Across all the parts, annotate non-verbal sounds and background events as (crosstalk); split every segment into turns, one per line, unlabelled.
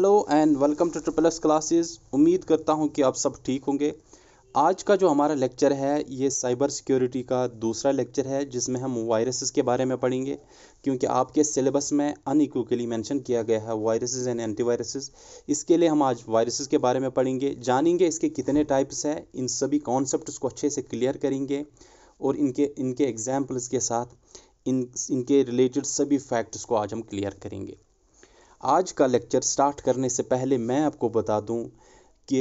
hello and welcome to triple S classes उम्मीद करता हूं कि आप सब ठीक होंगे आज का जो हमारा लेक्चर है ये साइबर सिक्योरिटी का दूसरा लेक्चर है जिसमें हम वायरसेस के बारे में पढ़ेंगे क्योंकि आपके सिलेबस में अनइक्विकली मेंशन किया गया है वायरसेस एंड एंटीवायरसेस इसके लिए हम आज वायरसेस के बारे में पढ़ेंगे जानेंगे इसके कितने टाइप्स हैं इन सभी कॉन्सेप्ट को अच्छे से क्लियर करेंगे और इनके इनके एग्जाम्पल्स के साथ इन इनके रिलेटेड सभी फैक्ट्स को आज हम क्लियर करेंगे आज का लेक्चर स्टार्ट करने से पहले मैं आपको बता दूं कि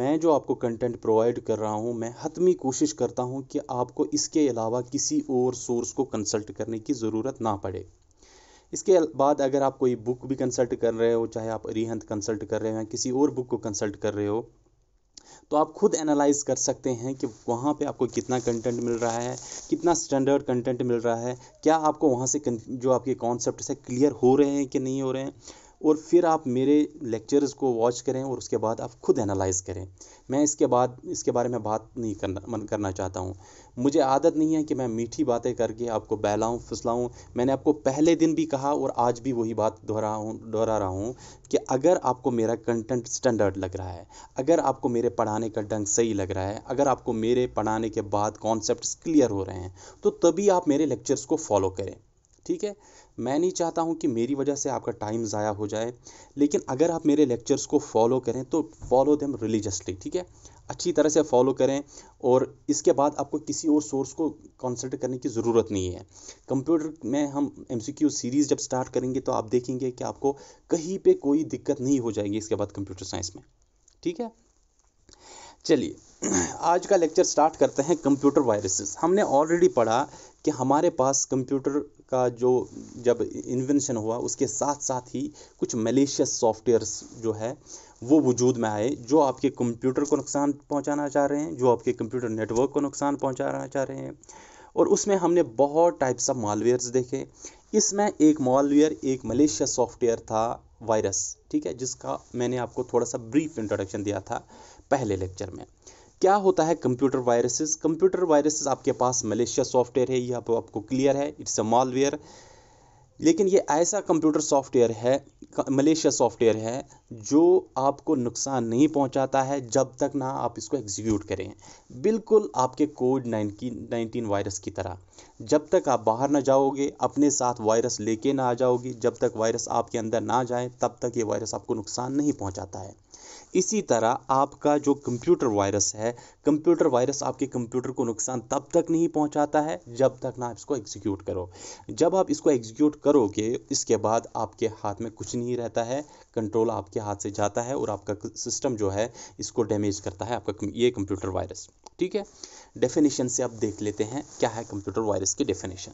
मैं जो आपको कंटेंट प्रोवाइड कर रहा हूं मैं हतमी कोशिश करता हूं कि आपको इसके अलावा किसी और सोर्स को कंसल्ट करने की ज़रूरत ना पड़े इसके बाद अगर आप कोई बुक भी कंसल्ट कर रहे हो चाहे आप रिहंत कंसल्ट कर रहे हो या किसी और बुक को कंसल्ट कर रहे हो तो आप खुद एनालाइज कर सकते हैं कि वहाँ पे आपको कितना कंटेंट मिल रहा है कितना स्टैंडर्ड कंटेंट मिल रहा है क्या आपको वहाँ से जो आपके कॉन्सेप्ट है क्लियर हो रहे हैं कि नहीं हो रहे हैं और फिर आप मेरे लेक्चर्स को वॉच करें और उसके बाद आप खुद एनालाइज करें मैं इसके बाद इसके बारे में बात नहीं करना मन करना चाहता हूँ मुझे आदत नहीं है कि मैं मीठी बातें करके आपको बहलाऊँ फुसलाऊँ मैंने आपको पहले दिन भी कहा और आज भी वही बात दोहरा हूँ दोहरा रहा हूँ कि अगर आपको मेरा कंटेंट स्टैंडर्ड लग रहा है अगर आपको मेरे पढ़ाने का ढंग सही लग रहा है अगर आपको मेरे पढ़ाने के बाद कॉन्सेप्ट क्लियर हो रहे हैं तो तभी आप मेरे लेक्चर्स को फॉलो करें ठीक है मैं नहीं चाहता हूँ कि मेरी वजह से आपका टाइम ज़ाया हो जाए लेकिन अगर आप मेरे लेक्चर्स को फॉलो करें तो फॉलो देम रिलीजसली ठीक है अच्छी तरह से फॉलो करें और इसके बाद आपको किसी और सोर्स को कॉन्सेंट्रेट करने की ज़रूरत नहीं है कंप्यूटर में हम एम सीरीज़ जब स्टार्ट करेंगे तो आप देखेंगे कि आपको कहीं पे कोई दिक्कत नहीं हो जाएगी इसके बाद कंप्यूटर साइंस में ठीक है चलिए (clears throat) आज का लेक्चर स्टार्ट करते हैं कंप्यूटर वायरसेस हमने ऑलरेडी पढ़ा कि हमारे पास कंप्यूटर का जो जब इन्वेंशन हुआ उसके साथ साथ ही कुछ मलेशियस सॉफ्टवेयर्स जो है वो वजूद में आए जो आपके कंप्यूटर को नुकसान पहुंचाना चाह रहे हैं जो आपके कंप्यूटर नेटवर्क को नुकसान पहुंचाना चाह रहे हैं और उसमें हमने बहुत टाइप्स ऑफ मालवेयर्स देखे इसमें एक मॉलवेयर एक मलेशिया सॉफ्टवेयर था वायरस ठीक है जिसका मैंने आपको थोड़ा सा ब्रीफ इंट्रोडक्शन दिया था पहले लेक्चर में क्या होता है कंप्यूटर वायरसेस कंप्यूटर वायरसेस आपके पास मलेशिया सॉफ्टवेयर है यह तो आपको क्लियर है इट्स अ मालवेयर लेकिन ये ऐसा कंप्यूटर सॉफ्टवेयर है मलेशिया सॉफ्टवेयर है जो आपको नुकसान नहीं पहुंचाता है जब तक ना आप इसको एग्जीक्यूट करें बिल्कुल आपके कोविड नाइनटीन नाइनटीन वायरस की तरह जब तक आप बाहर ना जाओगे अपने साथ वायरस लेके ना आ जाओगे जब तक वायरस आपके अंदर ना जाए तब तक ये वायरस आपको नुकसान नहीं पहुँचाता है इसी तरह आपका जो कंप्यूटर वायरस है कंप्यूटर वायरस आपके कंप्यूटर को नुकसान तब तक नहीं पहुंचाता है जब तक ना आप इसको एग्जीक्यूट करो जब आप इसको एग्जीक्यूट करोगे इसके बाद आपके हाथ में कुछ नहीं रहता है कंट्रोल आपके हाथ से जाता है और आपका सिस्टम जो है इसको डैमेज करता है आपका ये कंप्यूटर वायरस ठीक है डेफिनेशन से आप देख लेते हैं क्या है कंप्यूटर वायरस की definition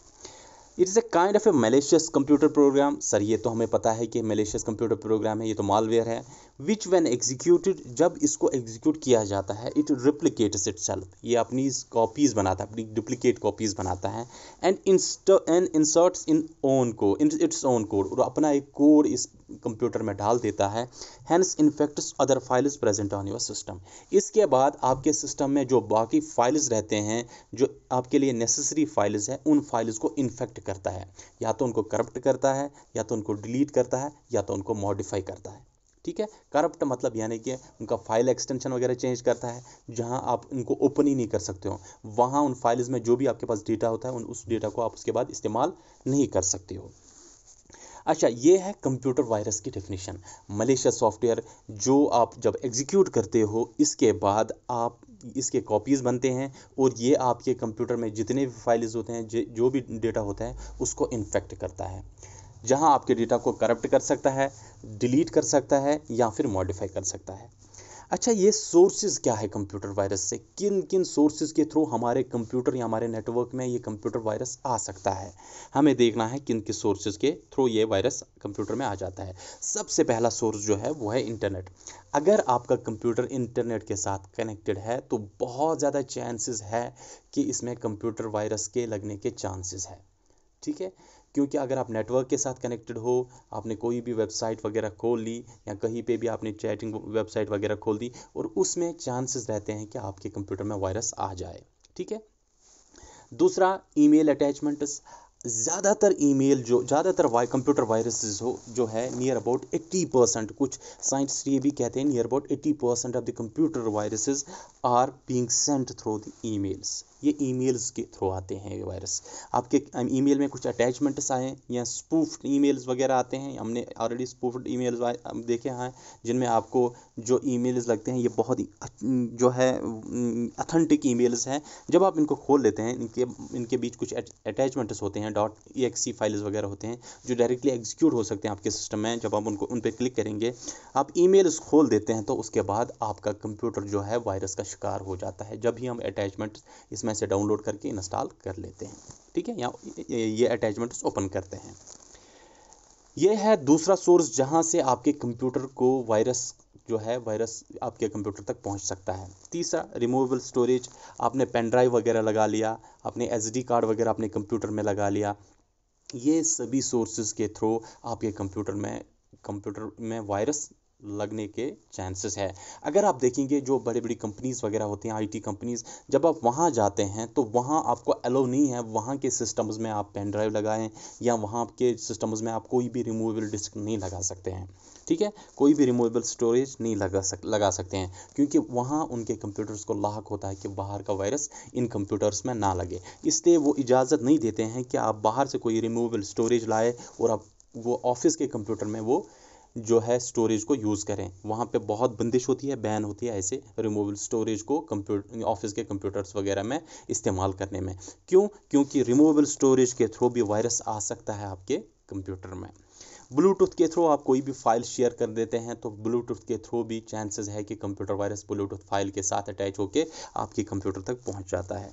it is a kind of a malicious computer program sir ये तो हमें पता है कि मलेशियस कंप्यूटर प्रोग्राम है ये तो मालवेयर है विच वैन एग्जीक्यूटिड जब इसको एग्जीक्यूट किया जाता है इट रिप्लिकेट्स इट सेल्फ ये अपनी कॉपीज़ बनाता है अपनी डुप्लीकेट कॉपीज़ बनाता है एंड इंस्ट एंड इंसर्ट्स इन ओन को इन इट्स ओन कोड और अपना एक कोड इस कंप्यूटर में डाल देता है hence infects other files present on your system इसके बाद आपके सिस्टम में जो बाकी फाइल्स रहते हैं जो आपके लिए नेसेसरी फाइल्स हैं उन फाइल्स को इन्फेक्ट करता है या तो उनको करप्ट करता है या तो उनको डिलीट करता है या तो उनको मॉडिफाई करता है ठीक है करप्ट मतलब यानी कि उनका फाइल एक्सटेंशन वगैरह चेंज करता है जहां आप उनको ओपन ही नहीं कर सकते हो वहां उन फाइल्स में जो भी आपके पास डेटा होता है उन उस डेटा को आप उसके बाद इस्तेमाल नहीं कर सकते हो अच्छा ये है कंप्यूटर वायरस की डेफिनेशन मलेशिया सॉफ्टवेयर जो आप जब एग्जीक्यूट करते हो इसके बाद आप इसके कॉपीज़ बनते हैं और ये आपके कंप्यूटर में जितने भी फाइल्स होते हैं जो भी डेटा होता है उसको इन्फेक्ट करता है जहां आपके डेटा को करप्ट कर सकता है डिलीट कर सकता है या फिर मॉडिफाई कर सकता है अच्छा ये सोर्सेज क्या है कंप्यूटर वायरस से किन किन सोर्सेज के थ्रू हमारे कंप्यूटर या हमारे नेटवर्क में ये कंप्यूटर वायरस आ सकता है हमें देखना है किन किन सोर्सेज के थ्रू ये वायरस कंप्यूटर में आ जाता है सबसे पहला सोर्स जो है वो है इंटरनेट अगर आपका कंप्यूटर इंटरनेट के साथ कनेक्टेड है तो बहुत ज़्यादा चांसेस है कि इसमें कंप्यूटर वायरस के लगने के चांसेस है ठीक है क्योंकि अगर आप नेटवर्क के साथ कनेक्टेड हो आपने कोई भी वेबसाइट वगैरह खोल ली या कहीं पे भी आपने चैटिंग वेबसाइट वगैरह खोल दी और उसमें चांसेस रहते हैं कि आपके कंप्यूटर में वायरस आ जाए ठीक है दूसरा ईमेल अटैचमेंट्स ज़्यादातर ईमेल जो ज़्यादातर वाई कंप्यूटर वायरसेस हो जो है नियर अबाउट 80 परसेंट कुछ साइंटिस्ट ये भी कहते हैं near about 80 percent of the computer viruses are being sent through the emails ये ईमेल्स के थ्रू आते हैं ये वायरस आपके ईमेल में कुछ अटैचमेंट्स आए या स्पूफ्ड ईमेल्स वगैरह आते हैं हमने ऑलरेडी स्पूफ्ड ईमेल्स देखे हैं जिनमें आपको जो ईमेल्स लगते हैं ये बहुत ही जो है अथेंटिक ईमेल्स हैं जब आप इनको खोल लेते हैं इनके इनके बीच कुछ अटैचमेंट्स होते हैं डॉट ई एक्सी फाइल्स वगैरह होते हैं जो डायरेक्टली एग्जीक्यूट हो सकते हैं आपके सिस्टम में जब आप उनको उन पर क्लिक करेंगे आप मेल्स खोल देते हैं तो उसके बाद आपका कंप्यूटर जो है वायरस का शिकार हो जाता है जब भी हम अटैचमेंट्स इसमें इसमें से डाउनलोड करके इंस्टॉल कर लेते हैं ठीक है यहाँ ये अटैचमेंट ओपन करते हैं ये है दूसरा सोर्स जहाँ से आपके कंप्यूटर को वायरस जो है वायरस आपके कंप्यूटर तक पहुंच सकता है तीसरा रिमूवेबल स्टोरेज आपने पेन ड्राइव वगैरह लगा लिया आपने एस कार्ड वगैरह अपने कंप्यूटर में लगा लिया ये सभी सोर्सेज के थ्रू आपके कंप्यूटर में कंप्यूटर में वायरस लगने के चांसेस है अगर आप देखेंगे जो बड़ी बड़ी कंपनीज़ वगैरह होती हैं आईटी कंपनीज़ जब आप वहाँ जाते हैं तो वहाँ आपको अलो नहीं है वहाँ के सिस्टम्स में आप पेन ड्राइव लगाएं या वहाँ के सिस्टम्स में आप कोई भी रिमूवेबल डिस्क नहीं लगा सकते हैं ठीक है कोई भी रिमूवेबल स्टोरेज नहीं लगा सक लगा सकते हैं क्योंकि वहाँ उनके कंप्यूटर्स को लाक होता है कि बाहर का वायरस इन कंप्यूटर्स में ना लगे इसलिए वो इजाज़त नहीं देते हैं कि आप बाहर से कोई रिमूवेबल स्टोरेज लाए और आप वो ऑफिस के कंप्यूटर में वो जो है स्टोरेज को यूज़ करें वहाँ पे बहुत बंदिश होती है बैन होती है ऐसे रिमूवेबल स्टोरेज को कंप्यूटर ऑफिस के कंप्यूटर्स वगैरह में इस्तेमाल करने में क्यों क्योंकि रिमूवेबल स्टोरेज के थ्रू भी वायरस आ सकता है आपके कंप्यूटर में ब्लूटूथ के थ्रू आप कोई भी फाइल शेयर कर देते हैं तो ब्लूटूथ के थ्रू भी चांसेस है कि कंप्यूटर वायरस ब्लूटूथ फाइल के साथ अटैच होकर आपके कंप्यूटर तक पहुंच जाता है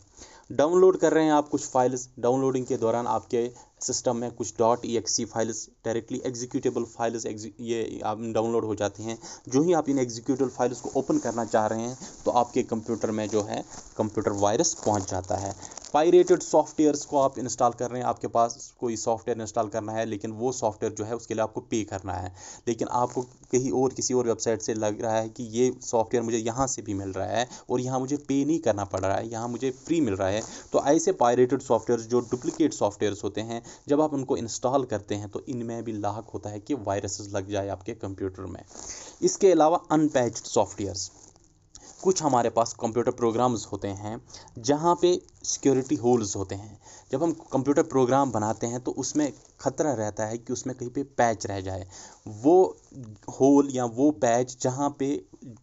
डाउनलोड कर रहे हैं आप कुछ फाइल्स डाउनलोडिंग के दौरान आपके सिस्टम में कुछ dot E X E files directly executable files ये आप डाउनलोड हो जाते हैं जो ही आप इन एग्जीक्यूटिव फाइल्स को ओपन करना चाह रहे हैं तो आपके कंप्यूटर में जो है कंप्यूटर वायरस पहुंच जाता है पायरेटेड सॉफ्टवेयर्स को आप इंस्टॉल कर रहे हैं आपके पास कोई सॉफ्टवेयर इंस्टॉल करना है लेकिन वो सॉफ्टवेयर जो है उसके लिए आपको पे करना है लेकिन आपको कहीं और किसी और वेबसाइट से लग रहा है कि ये सॉफ्टवेयर मुझे यहाँ से भी मिल रहा है और यहाँ मुझे पे नहीं करना पड़ रहा है यहाँ मुझे फ्री मिल रहा है तो ऐसे पायरेटेड सॉफ्टवेयर जो डुप्लीकेट सॉफ्टवेयर्स होते हैं जब आप उनको इंस्टॉल करते हैं तो इनमें भी लाक होता है कि वायरसेस लग जाए आपके कंप्यूटर में इसके अलावा अनपैच्ड सॉफ्टवेयर्स कुछ हमारे पास कंप्यूटर प्रोग्राम्स होते हैं जहाँ पे सिक्योरिटी होल्स होते हैं जब हम कंप्यूटर प्रोग्राम बनाते हैं तो उसमें ख़तरा रहता है कि उसमें कहीं पे पैच रह जाए वो होल या वो पैच जहाँ पे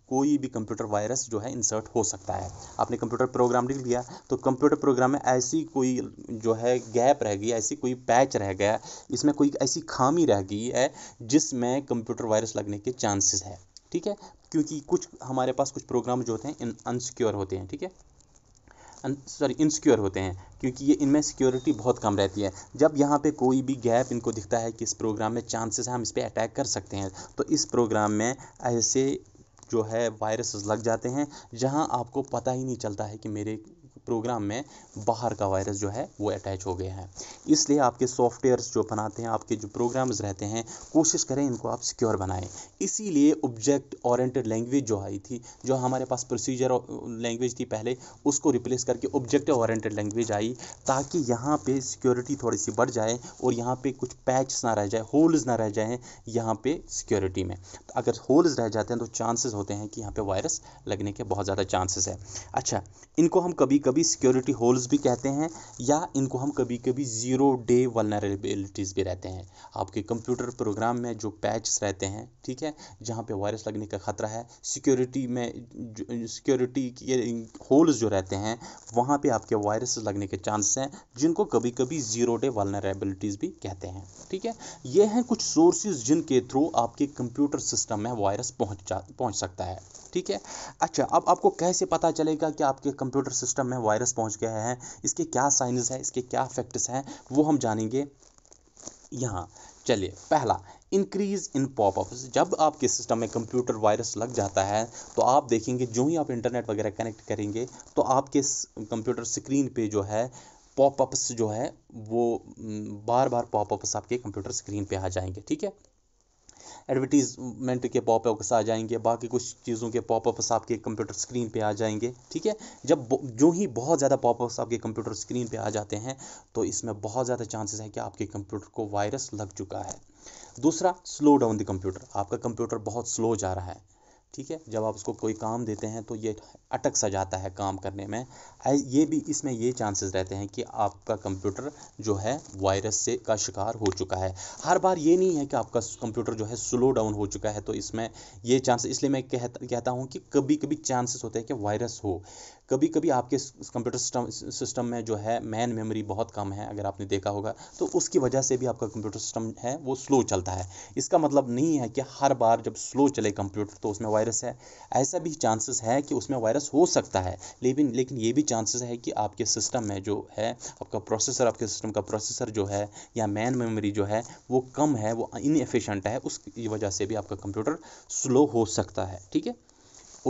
कोई भी कंप्यूटर वायरस जो है इंसर्ट हो सकता है आपने कंप्यूटर प्रोग्राम लिख लिया तो कंप्यूटर प्रोग्राम में ऐसी कोई जो है गैप रह गई ऐसी कोई पैच रह गया इसमें कोई ऐसी खामी रह गई है जिसमें कंप्यूटर वायरस लगने के चांसेस है ठीक है क्योंकि कुछ हमारे पास कुछ प्रोग्राम जो होते हैं अनसिक्योर होते हैं ठीक है सॉरी इनसिक्योर होते हैं क्योंकि ये इनमें सिक्योरिटी बहुत कम रहती है जब यहाँ पे कोई भी गैप इनको दिखता है कि इस प्रोग्राम में चांसेस हैं हम इस पर अटैक कर सकते हैं तो इस प्रोग्राम में ऐसे जो है वायरसेस लग जाते हैं जहाँ आपको पता ही नहीं चलता है कि मेरे प्रोग्राम में बाहर का वायरस जो है वो अटैच हो गया है इसलिए आपके सॉफ्टवेयर्स जो बनाते हैं आपके जो प्रोग्राम्स रहते हैं कोशिश करें इनको आप सिक्योर बनाएं इसीलिए ऑब्जेक्ट ओरिएंटेड लैंग्वेज जो आई थी जो हमारे पास प्रोसीजर लैंग्वेज थी पहले उसको रिप्लेस करके ऑब्जेक्ट ऑरेंटेड लैंग्वेज आई ताकि यहाँ पर सिक्योरिटी थोड़ी सी बढ़ जाए और यहाँ पर कुछ पैच ना रह जाए होल्स ना रह जाए यहाँ पे सिक्योरिटी में तो अगर होल्स रह जाते हैं तो चांसेस होते हैं कि यहाँ पे वायरस लगने के बहुत ज़्यादा चांसेस है अच्छा इनको हम कभी कभी कभी सिक्योरिटी होल्स भी कहते हैं या इनको हम कभी कभी ज़ीरो डे वलनरेबिलिटीज़ भी रहते हैं आपके कंप्यूटर प्रोग्राम में जो पैच रहते हैं ठीक है जहाँ पे वायरस लगने का ख़तरा है सिक्योरिटी में सिक्योरिटी के होल्स जो रहते हैं वहाँ पे आपके वायरस लगने के चांसेस हैं जिनको कभी कभी ज़ीरो डे वालनरेबिलिटीज़ भी कहते हैं ठीक है ये हैं कुछ सोर्सेज जिनके थ्रू आपके कंप्यूटर सिस्टम में वायरस पहुँच जा पहुँच सकता है ठीक है अच्छा अब आपको कैसे पता चलेगा कि आपके कंप्यूटर सिस्टम में वायरस पहुंच गया है इसके क्या साइंस है इसके क्या फैक्ट्स हैं वो हम जानेंगे यहाँ चलिए पहला इंक्रीज़ इन पॉपअप्स जब आपके सिस्टम में कंप्यूटर वायरस लग जाता है तो आप देखेंगे जो ही आप इंटरनेट वगैरह कनेक्ट करेंगे तो आपके कंप्यूटर स्क्रीन पे जो है पॉपअप्स जो है वो बार बार पॉपअप्स आपके कंप्यूटर स्क्रीन पे आ जाएंगे ठीक है एडवर्टीज़मेंट के पॉपअप्स आ जाएंगे बाकी कुछ चीज़ों के पॉपअप्स आपके कंप्यूटर स्क्रीन पे आ जाएंगे ठीक है जब जो ही बहुत ज़्यादा पॉपअप्स आपके कंप्यूटर स्क्रीन पे आ जाते हैं तो इसमें बहुत ज़्यादा चांसेस है कि आपके कंप्यूटर को वायरस लग चुका है दूसरा स्लो डाउन द कंप्यूटर आपका कंप्यूटर बहुत स्लो जा रहा है ठीक है जब आप उसको कोई काम देते हैं तो ये अटक सा जाता है काम करने में ये भी इसमें ये चांसेस रहते हैं कि आपका कंप्यूटर जो है वायरस से का शिकार हो चुका है हर बार ये नहीं है कि आपका कंप्यूटर जो है स्लो डाउन हो चुका है तो इसमें ये चांसेस इसलिए मैं कहता कहता हूँ कि कभी कभी चांसेस होते हैं कि वायरस हो कभी कभी आपके कंप्यूटर सिस्टम सिस्टम में जो है मैन मेमोरी बहुत कम है अगर आपने देखा होगा तो उसकी वजह से भी आपका कंप्यूटर सिस्टम है वो स्लो चलता है इसका मतलब नहीं है कि हर बार जब स्लो चले कंप्यूटर तो उसमें वायरस है ऐसा भी चांसेस है कि उसमें वायरस हो सकता है लेकिन लेकिन ये भी चांसेस है कि आपके सिस्टम में जो है आपका प्रोसेसर आपके सिस्टम का प्रोसेसर जो है या मैन मेमोरी जो है वो कम है वो इनएफिशेंट है उसकी वजह से भी आपका कंप्यूटर स्लो हो सकता है ठीक है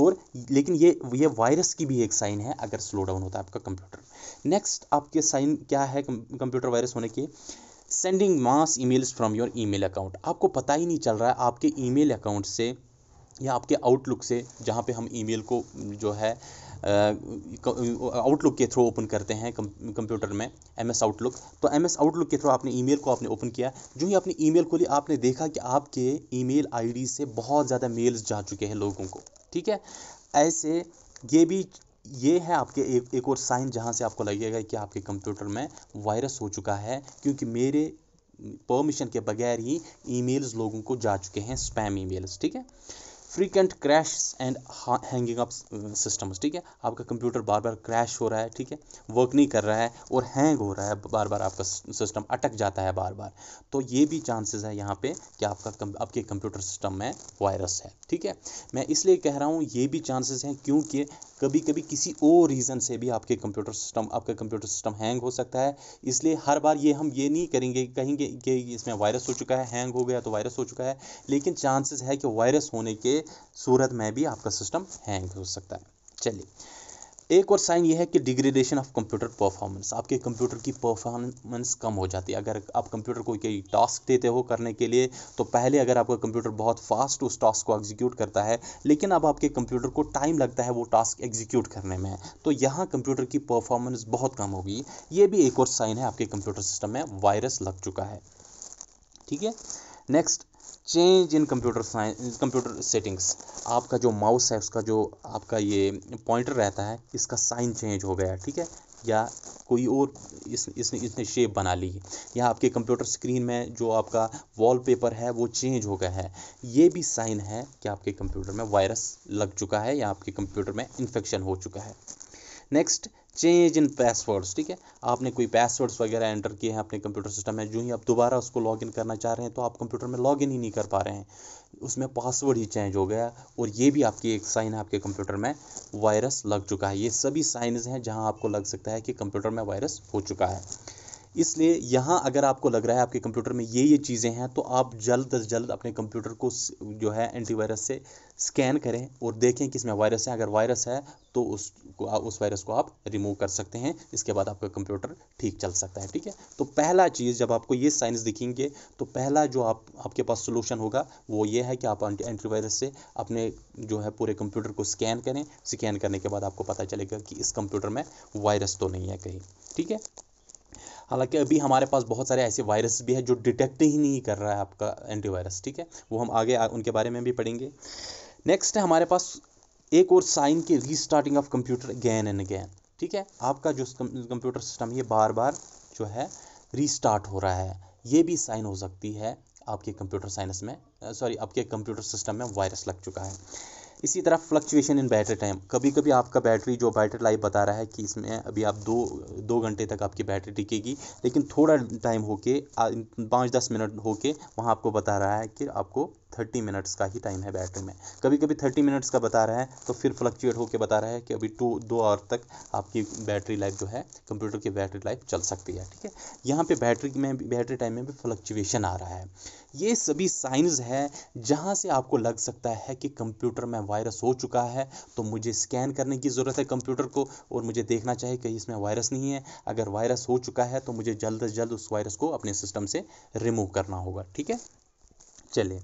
और लेकिन ये ये वायरस की भी एक साइन है अगर स्लो डाउन होता है आपका कंप्यूटर नेक्स्ट आपके साइन क्या है कंप्यूटर वायरस होने के sending mass emails from your email account आपको पता ही नहीं चल रहा है आपके ईमेल अकाउंट से या आपके आउटलुक से जहाँ पे हम ईमेल को जो है आउटलुक के थ्रू ओपन करते हैं कंप्यूटर में एम एस आउटलुक तो एम एस आउटलुक के थ्रू आपने ई को आपने ओपन किया जो ही आपने मेल खोली आपने देखा कि आपके ई मेल से बहुत ज़्यादा मेल्स जा चुके हैं लोगों को ठीक है ऐसे ये भी ये है आपके एक एक और साइन जहाँ से आपको लगेगा कि आपके कंप्यूटर में वायरस हो चुका है क्योंकि मेरे परमिशन के बगैर ही ईमेल्स लोगों को जा चुके हैं स्पैम ईमेल्स ठीक है frequent crash and hanging up systems ठीक है आपका कंप्यूटर बार बार क्रैश हो रहा है ठीक है वर्क नहीं कर रहा है और हैंग हो रहा है बार बार आपका सिस्टम अटक जाता है बार बार तो ये भी चांसेस है यहाँ पे कि आपका आपके कंप्यूटर सिस्टम में वायरस है ठीक है मैं इसलिए कह रहा हूँ ये भी चांसेस हैं क्योंकि कभी कभी किसी और रीज़न से भी आपके कंप्यूटर सिस्टम आपका कंप्यूटर सिस्टम हैंग हो सकता है इसलिए हर बार ये हम ये नहीं करेंगे कहेंगे कि इसमें वायरस हो चुका है हैंग हो गया तो वायरस हो चुका है लेकिन चांसेस है कि वायरस होने के सूरत में भी आपका सिस्टम हैंग हो सकता है चलिए एक और साइन ये है कि डिग्रेडेशन ऑफ कंप्यूटर परफॉर्मेंस आपके कंप्यूटर की परफॉर्मेंस कम हो जाती है अगर आप कंप्यूटर को कोई टास्क देते हो करने के लिए तो पहले अगर आपका कंप्यूटर बहुत फास्ट उस टास्क को एग्जीक्यूट करता है लेकिन अब आपके कंप्यूटर को टाइम लगता है वो टास्क एग्जीक्यूट करने में तो यहाँ कंप्यूटर की परफॉर्मेंस बहुत कम होगी ये भी एक और साइन है आपके कंप्यूटर सिस्टम में वायरस लग चुका है ठीक है next change in computer science computer settings आपका जो माउस है उसका जो आपका ये पॉइंटर रहता है इसका साइन चेंज हो गया ठीक है या कोई और इस, इसने इसने शेप बना ली या आपके कंप्यूटर स्क्रीन में जो आपका वॉलपेपर है वो चेंज हो गया है ये भी साइन है कि आपके कंप्यूटर में वायरस लग चुका है या आपके कंप्यूटर में इन्फेक्शन हो चुका है नेक्स्ट चेंज इन पासवर्ड्स ठीक है आपने कोई पासवर्ड्स वगैरह एंटर किए हैं अपने कंप्यूटर सिस्टम में जो ही आप दोबारा उसको लॉगिन करना चाह रहे हैं तो आप कंप्यूटर में लॉगिन ही नहीं कर पा रहे हैं उसमें पासवर्ड ही चेंज हो गया और ये भी आपकी एक साइन है आपके कंप्यूटर में वायरस लग चुका है ये सभी साइंस हैं जहाँ आपको लग सकता है कि कंप्यूटर में वायरस हो चुका है इसलिए यहाँ अगर आपको लग रहा है आपके कंप्यूटर में ये ये चीज़ें हैं तो आप जल्द अज जल्द अपने कंप्यूटर को जो है एंटीवायरस से स्कैन करें और देखें कि इसमें वायरस है अगर वायरस है तो उसको उस वायरस को आप रिमूव कर सकते हैं इसके बाद आपका कंप्यूटर ठीक चल सकता है ठीक है तो पहला चीज़ जब आपको ये साइंस दिखेंगे तो पहला जो आप आपके पास सोलूशन होगा वो ये है कि आप एंटीवायरस से अपने जो है पूरे कंप्यूटर को स्कैन करें स्कैन करने के बाद आपको पता चलेगा कि इस कंप्यूटर में वायरस तो नहीं है कहीं ठीक है हालांकि अभी हमारे पास बहुत सारे ऐसे वायरस भी है जो डिटेक्ट ही नहीं कर रहा है आपका एंटीवायरस ठीक है वो हम आगे आ, उनके बारे में भी पढ़ेंगे नेक्स्ट है हमारे पास एक और साइन की restarting of computer again and again ठीक है आपका जो कंप्यूटर सिस्टम ये बार बार जो है रीस्टार्ट हो रहा है ये भी साइन हो सकती है आपके कंप्यूटर साइंस में सॉरी आपके कंप्यूटर सिस्टम में वायरस लग चुका है इसी तरह फ्लक्चुएशन इन बैटरी टाइम कभी कभी आपका बैटरी जो बैटरी लाइफ बता रहा है कि इसमें अभी आप दो दो घंटे तक आपकी बैटरी टिकेगी लेकिन थोड़ा टाइम होके पाँच दस मिनट होके वहाँ आपको बता रहा है कि आपको थर्टी मिनट्स का ही टाइम है बैटरी में कभी कभी थर्टी मिनट्स का बता रहा है तो फिर फ्लक्चुएट होकर बता रहा है कि अभी टू दो आवर तक आपकी बैटरी लाइफ जो है कंप्यूटर की बैटरी लाइफ चल सकती है ठीक है यहाँ पे बैटरी में बैटरी टाइम में भी फ्लक्चुएशन आ रहा है ये सभी साइंस है जहाँ से आपको लग सकता है कि कंप्यूटर में वायरस हो चुका है तो मुझे स्कैन करने की ज़रूरत है कंप्यूटर को और मुझे देखना चाहिए कि इसमें वायरस नहीं है अगर वायरस हो चुका है तो मुझे जल्द से जल्द उस वायरस को अपने सिस्टम से रिमूव करना होगा ठीक है चलिए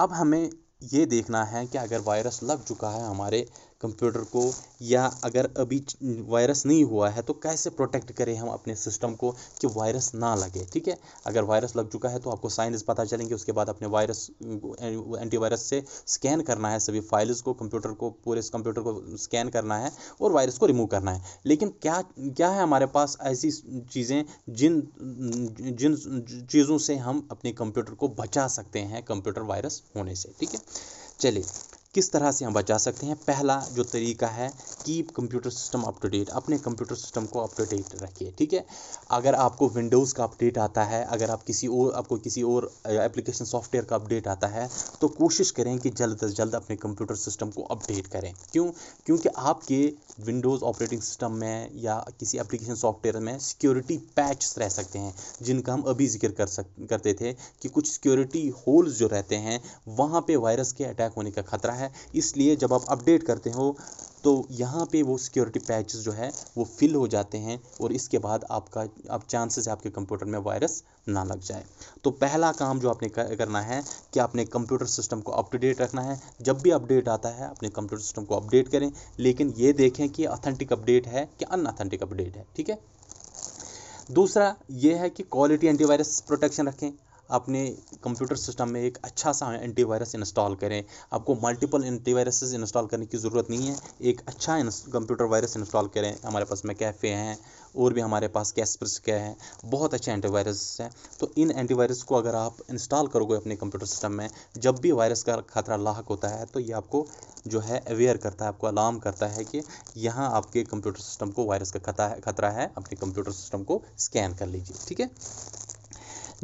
अब हमें ये देखना है कि अगर वायरस लग चुका है हमारे कंप्यूटर को या अगर अभी वायरस नहीं हुआ है तो कैसे प्रोटेक्ट करें हम अपने सिस्टम को कि वायरस ना लगे ठीक है अगर वायरस लग चुका है तो आपको साइंस पता चलेंगे उसके बाद अपने वायरस एंटीवायरस से स्कैन करना है सभी फाइल्स को कंप्यूटर को पूरे कंप्यूटर को स्कैन करना है और वायरस को रिमूव करना है लेकिन क्या क्या है हमारे पास ऐसी चीज़ें जिन जिन चीज़ों से हम अपने कंप्यूटर को बचा सकते हैं कंप्यूटर वायरस होने से ठीक है चलिए किस तरह से हम बचा सकते हैं पहला जो तरीका है keep computer system up to date अपने कंप्यूटर सिस्टम को अप टू डेट रखिए ठीक है अगर आपको विंडोज़ का अपडेट आता है अगर आप किसी और आपको किसी और एप्लीकेशन सॉफ्टवेयर का अपडेट आता है तो कोशिश करें कि जल्द अज जल्द अपने कंप्यूटर सिस्टम को अपडेट करें क्यों क्योंकि आपके विंडोज़ ऑपरेटिंग सिस्टम में या किसी एप्लीकेशन सॉफ्टवेयर में सिक्योरिटी पैच रह सकते हैं जिनका हम अभी जिक्र कर सक करते थे कि कुछ सिक्योरिटी होल्स जो रहते हैं वहाँ पर वायरस के अटैक होने का खतरा है है इसलिए जब आप अपडेट करते हो तो यहाँ पे वो सिक्योरिटी पैच जो है वो फिल हो जाते हैं और इसके बाद आपका आप चांसेस आपके कंप्यूटर में वायरस ना लग जाए तो पहला काम जो आपने करना है कि आपने कंप्यूटर सिस्टम को अप रखना है जब भी अपडेट आता है अपने कंप्यूटर सिस्टम को अपडेट करें लेकिन ये देखें कि ऑथेंटिक अपडेट है कि अनऑथेंटिक अपडेट है ठीक है दूसरा ये है कि क्वालिटी एंटीवायरस प्रोटेक्शन रखें अपने कंप्यूटर सिस्टम में एक अच्छा सा एंटीवायरस इंस्टॉल करें आपको मल्टीपल एंटीवायरसेस इंस्टॉल करने की ज़रूरत नहीं है एक अच्छा कंप्यूटर वायरस इंस्टॉल करें हमारे पास में कैफ़े हैं और भी हमारे पास कैसप्रस के हैं बहुत अच्छे एंटीवायरस हैं तो इन एंटीवायरस को अगर आप इंस्टॉल करोगे अपने कंप्यूटर सिस्टम में जब भी वायरस का खतरा लाक होता है तो ये आपको जो है अवेयर करता है आपको अलार्म करता है कि यहाँ आपके कंप्यूटर सिस्टम को वायरस का खतरा है खतरा है अपने कंप्यूटर सिस्टम को स्कैन कर लीजिए ठीक है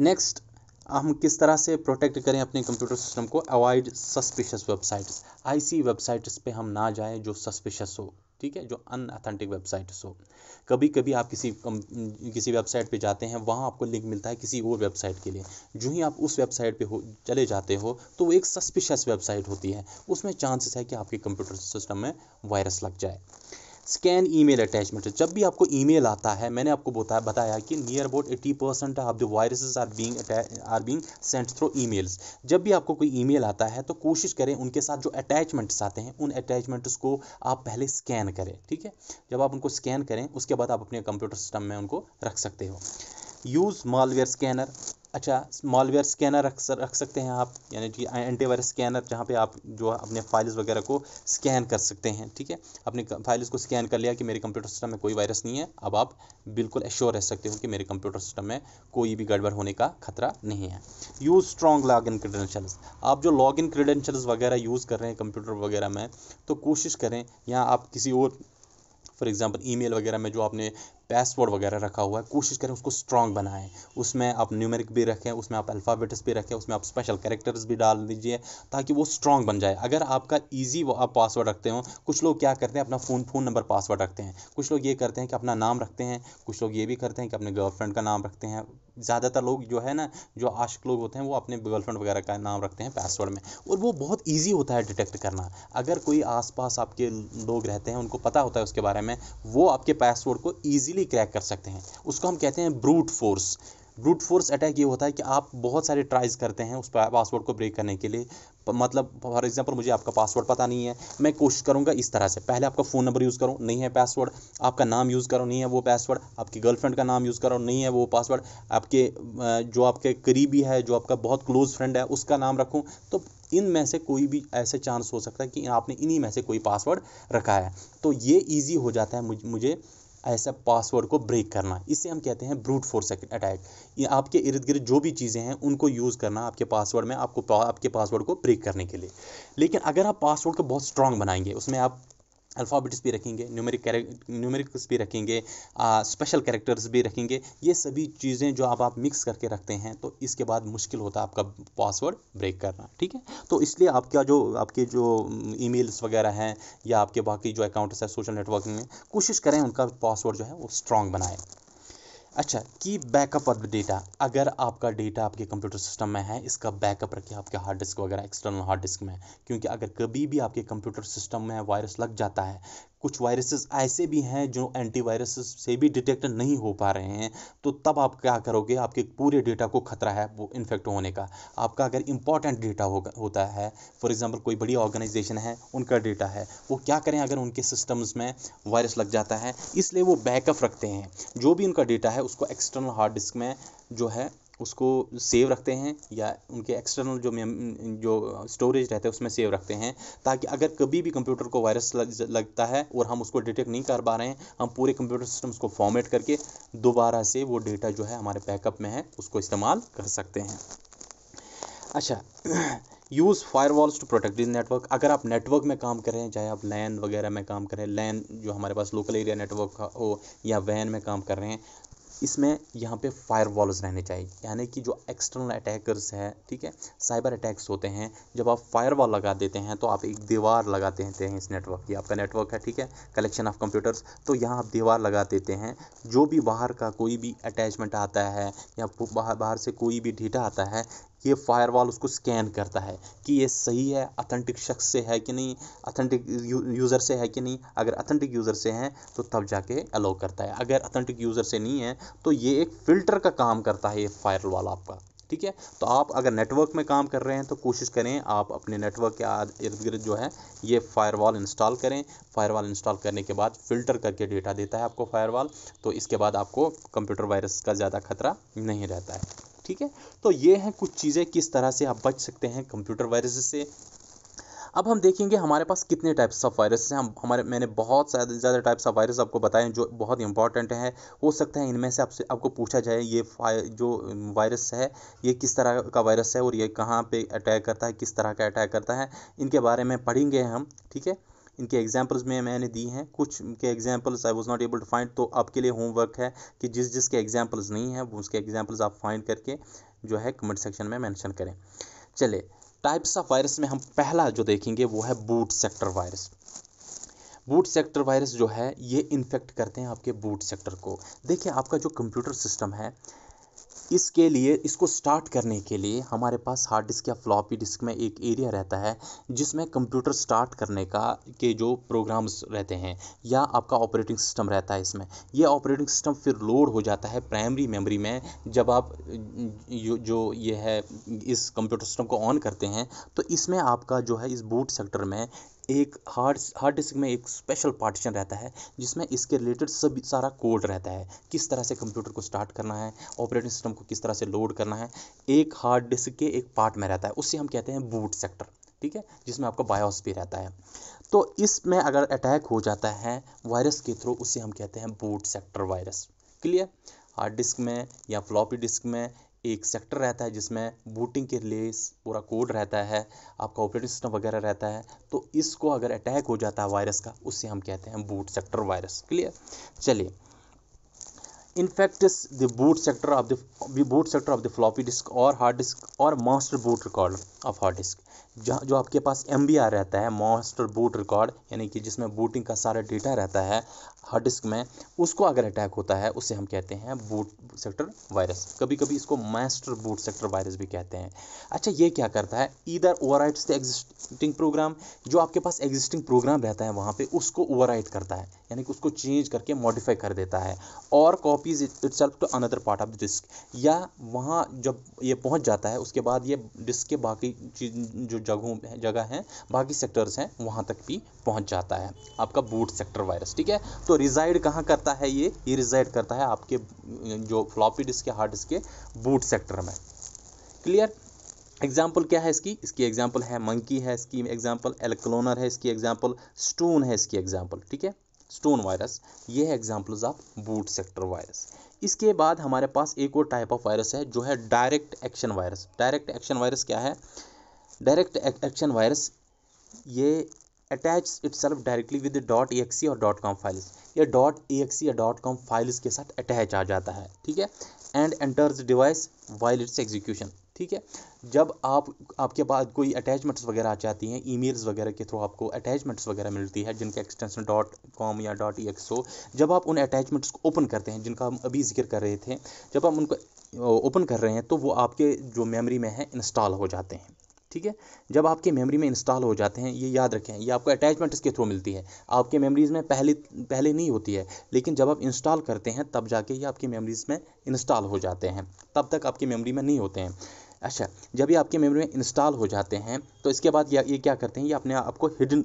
नेक्स्ट हम किस तरह से प्रोटेक्ट करें अपने कंप्यूटर सिस्टम को अवॉइड सस्पिशियस वेबसाइट्स ऐसी वेबसाइट्स पे हम ना जाएं जो सस्पिशियस हो ठीक है जो अनऑथेंटिक वेबसाइट्स हो कभी कभी आप किसी किसी वेबसाइट पे जाते हैं वहाँ आपको लिंक मिलता है किसी और वेबसाइट के लिए जो ही आप उस वेबसाइट पे हो चले जाते हो तो वो एक सस्पिशियस वेबसाइट होती है उसमें चांसेस है कि आपके कंप्यूटर सिस्टम में वायरस लग जाए स्कैन ईमेल अटैचमेंट जब भी आपको ईमेल आता है मैंने आपको बताया बताया कि near about eighty percent of the viruses are being are being sent through emails जब भी आपको कोई ईमेल आता है तो कोशिश करें उनके साथ जो अटैचमेंट्स आते हैं उन अटैचमेंट्स को आप पहले स्कैन करें ठीक है जब आप उनको स्कैन करें उसके बाद आप अपने कंप्यूटर सिस्टम में उनको रख सकते हो यूज़ मालवेयर स्कैनर अच्छा स्मॉलवेयर स्कैनर रख रख सकते हैं आप यानी कि एंटीवायरस स्कैनर जहाँ पे आप जो अपने फाइल्स वगैरह को स्कैन कर सकते हैं ठीक है अपने फाइल्स को स्कैन कर लिया कि मेरे कंप्यूटर सिस्टम में कोई वायरस नहीं है अब आप बिल्कुल एश्योर रह सकते हो कि मेरे कंप्यूटर सिस्टम में कोई भी गड़बड़ होने का खतरा नहीं है use strong log in credentials आप जो लॉग इन क्रीडेंशल्स वगैरह यूज़ कर रहे हैं कंप्यूटर वगैरह में तो कोशिश करें या आप किसी और फॉर एग्ज़ाम्पल ई वगैरह में जो आपने पासवर्ड वगैरह रखा हुआ है कोशिश करें उसको स्ट्रॉन्ग बनाएं उसमें आप न्यूमेरिक भी रखें उसमें आप अल्फ़ाबेट्स भी रखें उसमें आप स्पेशल कैरेक्टर्स भी डाल दीजिए ताकि वो स्ट्रॉन्ग बन जाए अगर आपका ईजी आप पासवर्ड रखते हो कुछ लोग क्या करते हैं अपना फ़ोन फ़ोन नंबर पासवर्ड रखते हैं कुछ लोग ये करते हैं कि अपना नाम रखते हैं कुछ लोग ये भी करते हैं कि अपने गर्लफ्रेंड का नाम रखते हैं ज़्यादातर लोग जो है ना जो आशिक लोग होते हैं वो अपने गर्लफ्रेंड वगैरह का नाम रखते हैं पासवर्ड में और वो बहुत ईजी होता है डिटेक्ट करना अगर कोई आसपास आपके लोग रहते हैं उनको पता होता है उसके बारे में वो आपके पासवर्ड को ईज़ी ईजिली क्रैक कर सकते हैं उसको हम कहते हैं brute force brute force attack ये होता है कि आप बहुत सारे ट्राइज करते हैं उस पासवर्ड को ब्रेक करने के लिए मतलब फॉर एग्जांपल मुझे आपका पासवर्ड पता नहीं है मैं कोशिश करूँगा इस तरह से पहले आपका फ़ोन नंबर यूज़ करो नहीं है पासवर्ड आपका नाम यूज़ करो नहीं है वो पासवर्ड आपकी गर्लफ्रेंड का नाम यूज़ करो नहीं है वो पासवर्ड आपके जो आपके करीबी है जो आपका बहुत क्लोज़ फ्रेंड है उसका नाम रखूँ तो इन में से कोई भी ऐसे चांस हो सकता है कि आपने इन्हीं में से कोई पासवर्ड रखा है तो ये ईजी हो जाता है मुझे ऐसा पासवर्ड को ब्रेक करना इसे हम कहते हैं ब्रूट फोर्स अटैक ये आपके इर्द गिर्द जो भी चीज़ें हैं उनको यूज़ करना आपके पासवर्ड में आपको आपके पासवर्ड को ब्रेक करने के लिए लेकिन अगर आप पासवर्ड को बहुत स्ट्रांग बनाएंगे उसमें आप अल्फ़ाबेट्स भी रखेंगे न्यूमेरिक न्यूमेरिक्स भी रखेंगे स्पेशल कैरेक्टर्स भी रखेंगे ये सभी चीज़ें जो आप आप मिक्स करके रखते हैं तो इसके बाद मुश्किल होता है आपका पासवर्ड ब्रेक करना ठीक है तो इसलिए आपका जो आपके जो ईमेल्स वगैरह हैं या आपके बाकी जो अकाउंट्स हैं सोशल नेटवर्किंग में कोशिश करें उनका पासवर्ड जो है वो स्ट्रॉन्ग बनाएँ अच्छा की बैकअप ऑफ डेटा अगर आपका डेटा आपके कंप्यूटर सिस्टम में है इसका बैकअप रखिए आपके हार्ड डिस्क वगैरह एक्सटर्नल हार्ड डिस्क में क्योंकि अगर कभी भी आपके कंप्यूटर सिस्टम में वायरस लग जाता है कुछ वायरसेस ऐसे भी हैं जो एंटी वायरसेस से भी डिटेक्ट नहीं हो पा रहे हैं तो तब आप क्या करोगे आपके पूरे डेटा को खतरा है वो इन्फेक्ट होने का आपका अगर इंपॉर्टेंट डेटा होगा होता है फॉर एग्जांपल कोई बड़ी ऑर्गेनाइजेशन है उनका डेटा है वो क्या करें अगर उनके सिस्टम्स में वायरस लग जाता है इसलिए वो बैकअप रखते हैं जो भी उनका डेटा है उसको एक्सटर्नल हार्ड डिस्क में जो है उसको सेव रखते हैं या उनके एक्सटर्नल जो जो स्टोरेज रहते हैं उसमें सेव रखते हैं ताकि अगर कभी भी कंप्यूटर को वायरस लग, लगता है और हम उसको डिटेक्ट नहीं कर पा रहे हैं हम पूरे कंप्यूटर सिस्टम्स को फॉर्मेट करके दोबारा से वो डेटा जो है हमारे बैकअप में है उसको इस्तेमाल कर सकते हैं अच्छा use firewalls to protect this network अगर आप नेटवर्क में काम कर रहे हैं चाहे आप लैन वगैरह में काम करें लैन जो हमारे पास लोकल एरिया नेटवर्क हो या वैन में काम कर रहे हैं इसमें यहाँ पे फायर वॉल्स रहने चाहिए यानी कि जो एक्सटर्नल अटैकर्स हैं ठीक है साइबर अटैक्स होते हैं जब आप फायर वॉल लगा देते हैं तो आप एक दीवार लगा देते हैं इस नेटवर्क की आपका नेटवर्क है ठीक है कलेक्शन ऑफ कंप्यूटर्स तो यहाँ आप दीवार लगा देते हैं जो भी बाहर का कोई भी अटैचमेंट आता है या बाहर बाहर से कोई भी डेटा आता है ये फायरवॉल उसको स्कैन करता है कि ये सही है अथेंटिक शख्स से है कि नहीं अथेंटिक यूज़र से है कि नहीं अगर अथेंटिक यूज़र से हैं तो तब जाके अलाउ करता है अगर अथेंटिक यूज़र से नहीं है तो ये एक फ़िल्टर का काम करता है ये फायरवॉल आपका ठीक है तो आप अगर नेटवर्क में काम कर रहे हैं तो कोशिश करें आप अपने नेटवर्क के इर्द गिर्द जो है ये फायरवॉल इंस्टॉल करें फायरवॉल इंस्टॉल करने के बाद फ़िल्टर करके डेटा देता है आपको फायरवॉल तो इसके बाद आपको कंप्यूटर वायरस का ज़्यादा खतरा नहीं रहता है ठीक है तो ये हैं कुछ चीज़ें किस तरह से आप बच सकते हैं कंप्यूटर वायरसेस से अब हम देखेंगे हमारे पास कितने टाइप्स ऑफ वायरस हैं हम हमारे मैंने बहुत ज़्यादा टाइप्स ऑफ वायरस आपको बताए हैं जो बहुत इंपॉर्टेंट हैं हो सकता है इनमें से आपसे आपको पूछा जाए ये जो वायरस है ये किस तरह का वायरस है और ये कहाँ पे अटैक करता है किस तरह का अटैक करता है इनके बारे में पढ़ेंगे हम ठीक है इनके एग्जाम्पल्स में मैंने दी हैं कुछ के examples I was not able to find तो आपके लिए होमवर्क है कि जिस जिसके एग्जाम्पल्स नहीं हैं उसके एग्जाम्पल्स आप फाइंड करके जो है कमेंट सेक्शन में मैंशन करें चले टाइप्स ऑफ वायरस में हम पहला जो देखेंगे वो है boot sector virus boot sector virus जो है ये इन्फेक्ट करते हैं आपके बूट सेक्टर को देखिए आपका जो कंप्यूटर सिस्टम है इसके लिए इसको स्टार्ट करने के लिए हमारे पास हार्ड डिस्क या फ्लॉपी डिस्क में एक एरिया रहता है जिसमें कंप्यूटर स्टार्ट करने का के जो प्रोग्राम्स रहते हैं या आपका ऑपरेटिंग सिस्टम रहता है इसमें ये ऑपरेटिंग सिस्टम फिर लोड हो जाता है प्राइमरी मेमोरी में जब आप जो ये है इस कंप्यूटर सिस्टम को ऑन करते हैं तो इसमें आपका जो है इस बूट सेक्टर में एक हार्ड हार्ड डिस्क में एक स्पेशल पार्टीशन रहता है जिसमें इसके रिलेटेड सभी सारा कोड रहता है किस तरह से कंप्यूटर को स्टार्ट करना है ऑपरेटिंग सिस्टम को किस तरह से लोड करना है एक हार्ड डिस्क के एक पार्ट में रहता है उससे हम कहते हैं बूट सेक्टर ठीक है जिसमें आपका बायोस भी रहता है तो इसमें अगर अटैक हो जाता है वायरस के थ्रू उससे हम कहते हैं boot sector virus clear hard disk में या फ्लॉपी डिस्क में एक सेक्टर रहता है जिसमें बूटिंग के लिए पूरा कोड रहता है आपका ऑपरेटिंग सिस्टम वगैरह रहता है तो इसको अगर अटैक हो जाता है वायरस का उससे हम कहते हैं बूट सेक्टर वायरस क्लियर चलिए infects the boot sector of the boot sector of the floppy disk और हार्ड डिस्क और master boot master of hard disk जहाँ जो आपके पास एम रहता है मास्टर बूट रिकॉर्ड यानी कि जिसमें बूटिंग का सारा डेटा रहता है हार्ड डिस्क में उसको अगर अटैक होता है उसे हम कहते हैं बूट सेक्टर वायरस कभी कभी इसको मास्टर बूट सेक्टर वायरस भी कहते हैं अच्छा ये क्या करता है इधर ओवर द एग्जिस्टिंग प्रोग्राम जो आपके पास एग्जिस्टिंग प्रोग्राम रहता है वहाँ पर उसको ओवर करता है यानी कि उसको चेंज करके मॉडिफाई कर देता है और copies itself to another part of the disk या वहाँ जब ये पहुँच जाता है उसके बाद ये डिस्क के बाकी चीज जो जगहों जगह हैं बाकी सेक्टर्स हैं वहाँ तक भी पहुँच जाता है आपका बूट सेक्टर वायरस ठीक है तो रिजाइड कहाँ करता है ये ये रिजाइड करता है आपके जो फ्लॉपी डिस्क के हार्ड डिस्क के बूट सेक्टर में क्लियर एग्जाम्पल क्या है इसकी इसकी एग्जाम्पल है मंकी है इसकी एग्जाम्पल एलक्लोनर है इसकी एग्जाम्पल स्टोन है इसकी एग्जाम्पल ठीक है स्टोन वायरस ये है examples of boot sector virus इसके बाद हमारे पास एक और टाइप ऑफ वायरस है जो है direct action virus direct action virus क्या है डायरेक्ट एक्शन वायरस ये attach itself directly with dot E X E और डॉट कॉम फाइल्स ये डॉट ई एक्सी या डॉट कॉम फाइल्स के साथ अटैच आ जाता है ठीक है and enters device while its execution ठीक है जब आप आपके पास कोई अटैचमेंट्स वगैरह आ जाती हैं ईमेल्स वगैरह के थ्रू आपको अटैचमेंट्स वगैरह मिलती है जिनका एक्सटेंशन डॉट कॉम या डॉट ई एक्स जब आप उन अटैचमेंट्स को ओपन करते हैं जिनका हम अभी जिक्र कर रहे थे जब हम उनको ओपन कर रहे हैं तो वो आपके जो मेमोरी में है इंस्टॉल हो जाते हैं ठीक है जब आपके मेमोरी में इंस्टॉल हो जाते हैं ये याद रखें ये आपको अटैचमेंट इसके थ्रू मिलती है आपके मेमोरीज़ में पहले पहले नहीं होती है लेकिन जब आप इंस्टॉल करते हैं तब जाके ये आपकी मेमोरीज़ में इंस्टॉल हो जाते हैं तब तक आपकी मेमोरी में नहीं होते हैं अच्छा जब ये आपकी मेमोरी में इंस्टॉल हो जाते हैं तो इसके बाद ये क्या करते हैं ये अपने आप को हिडन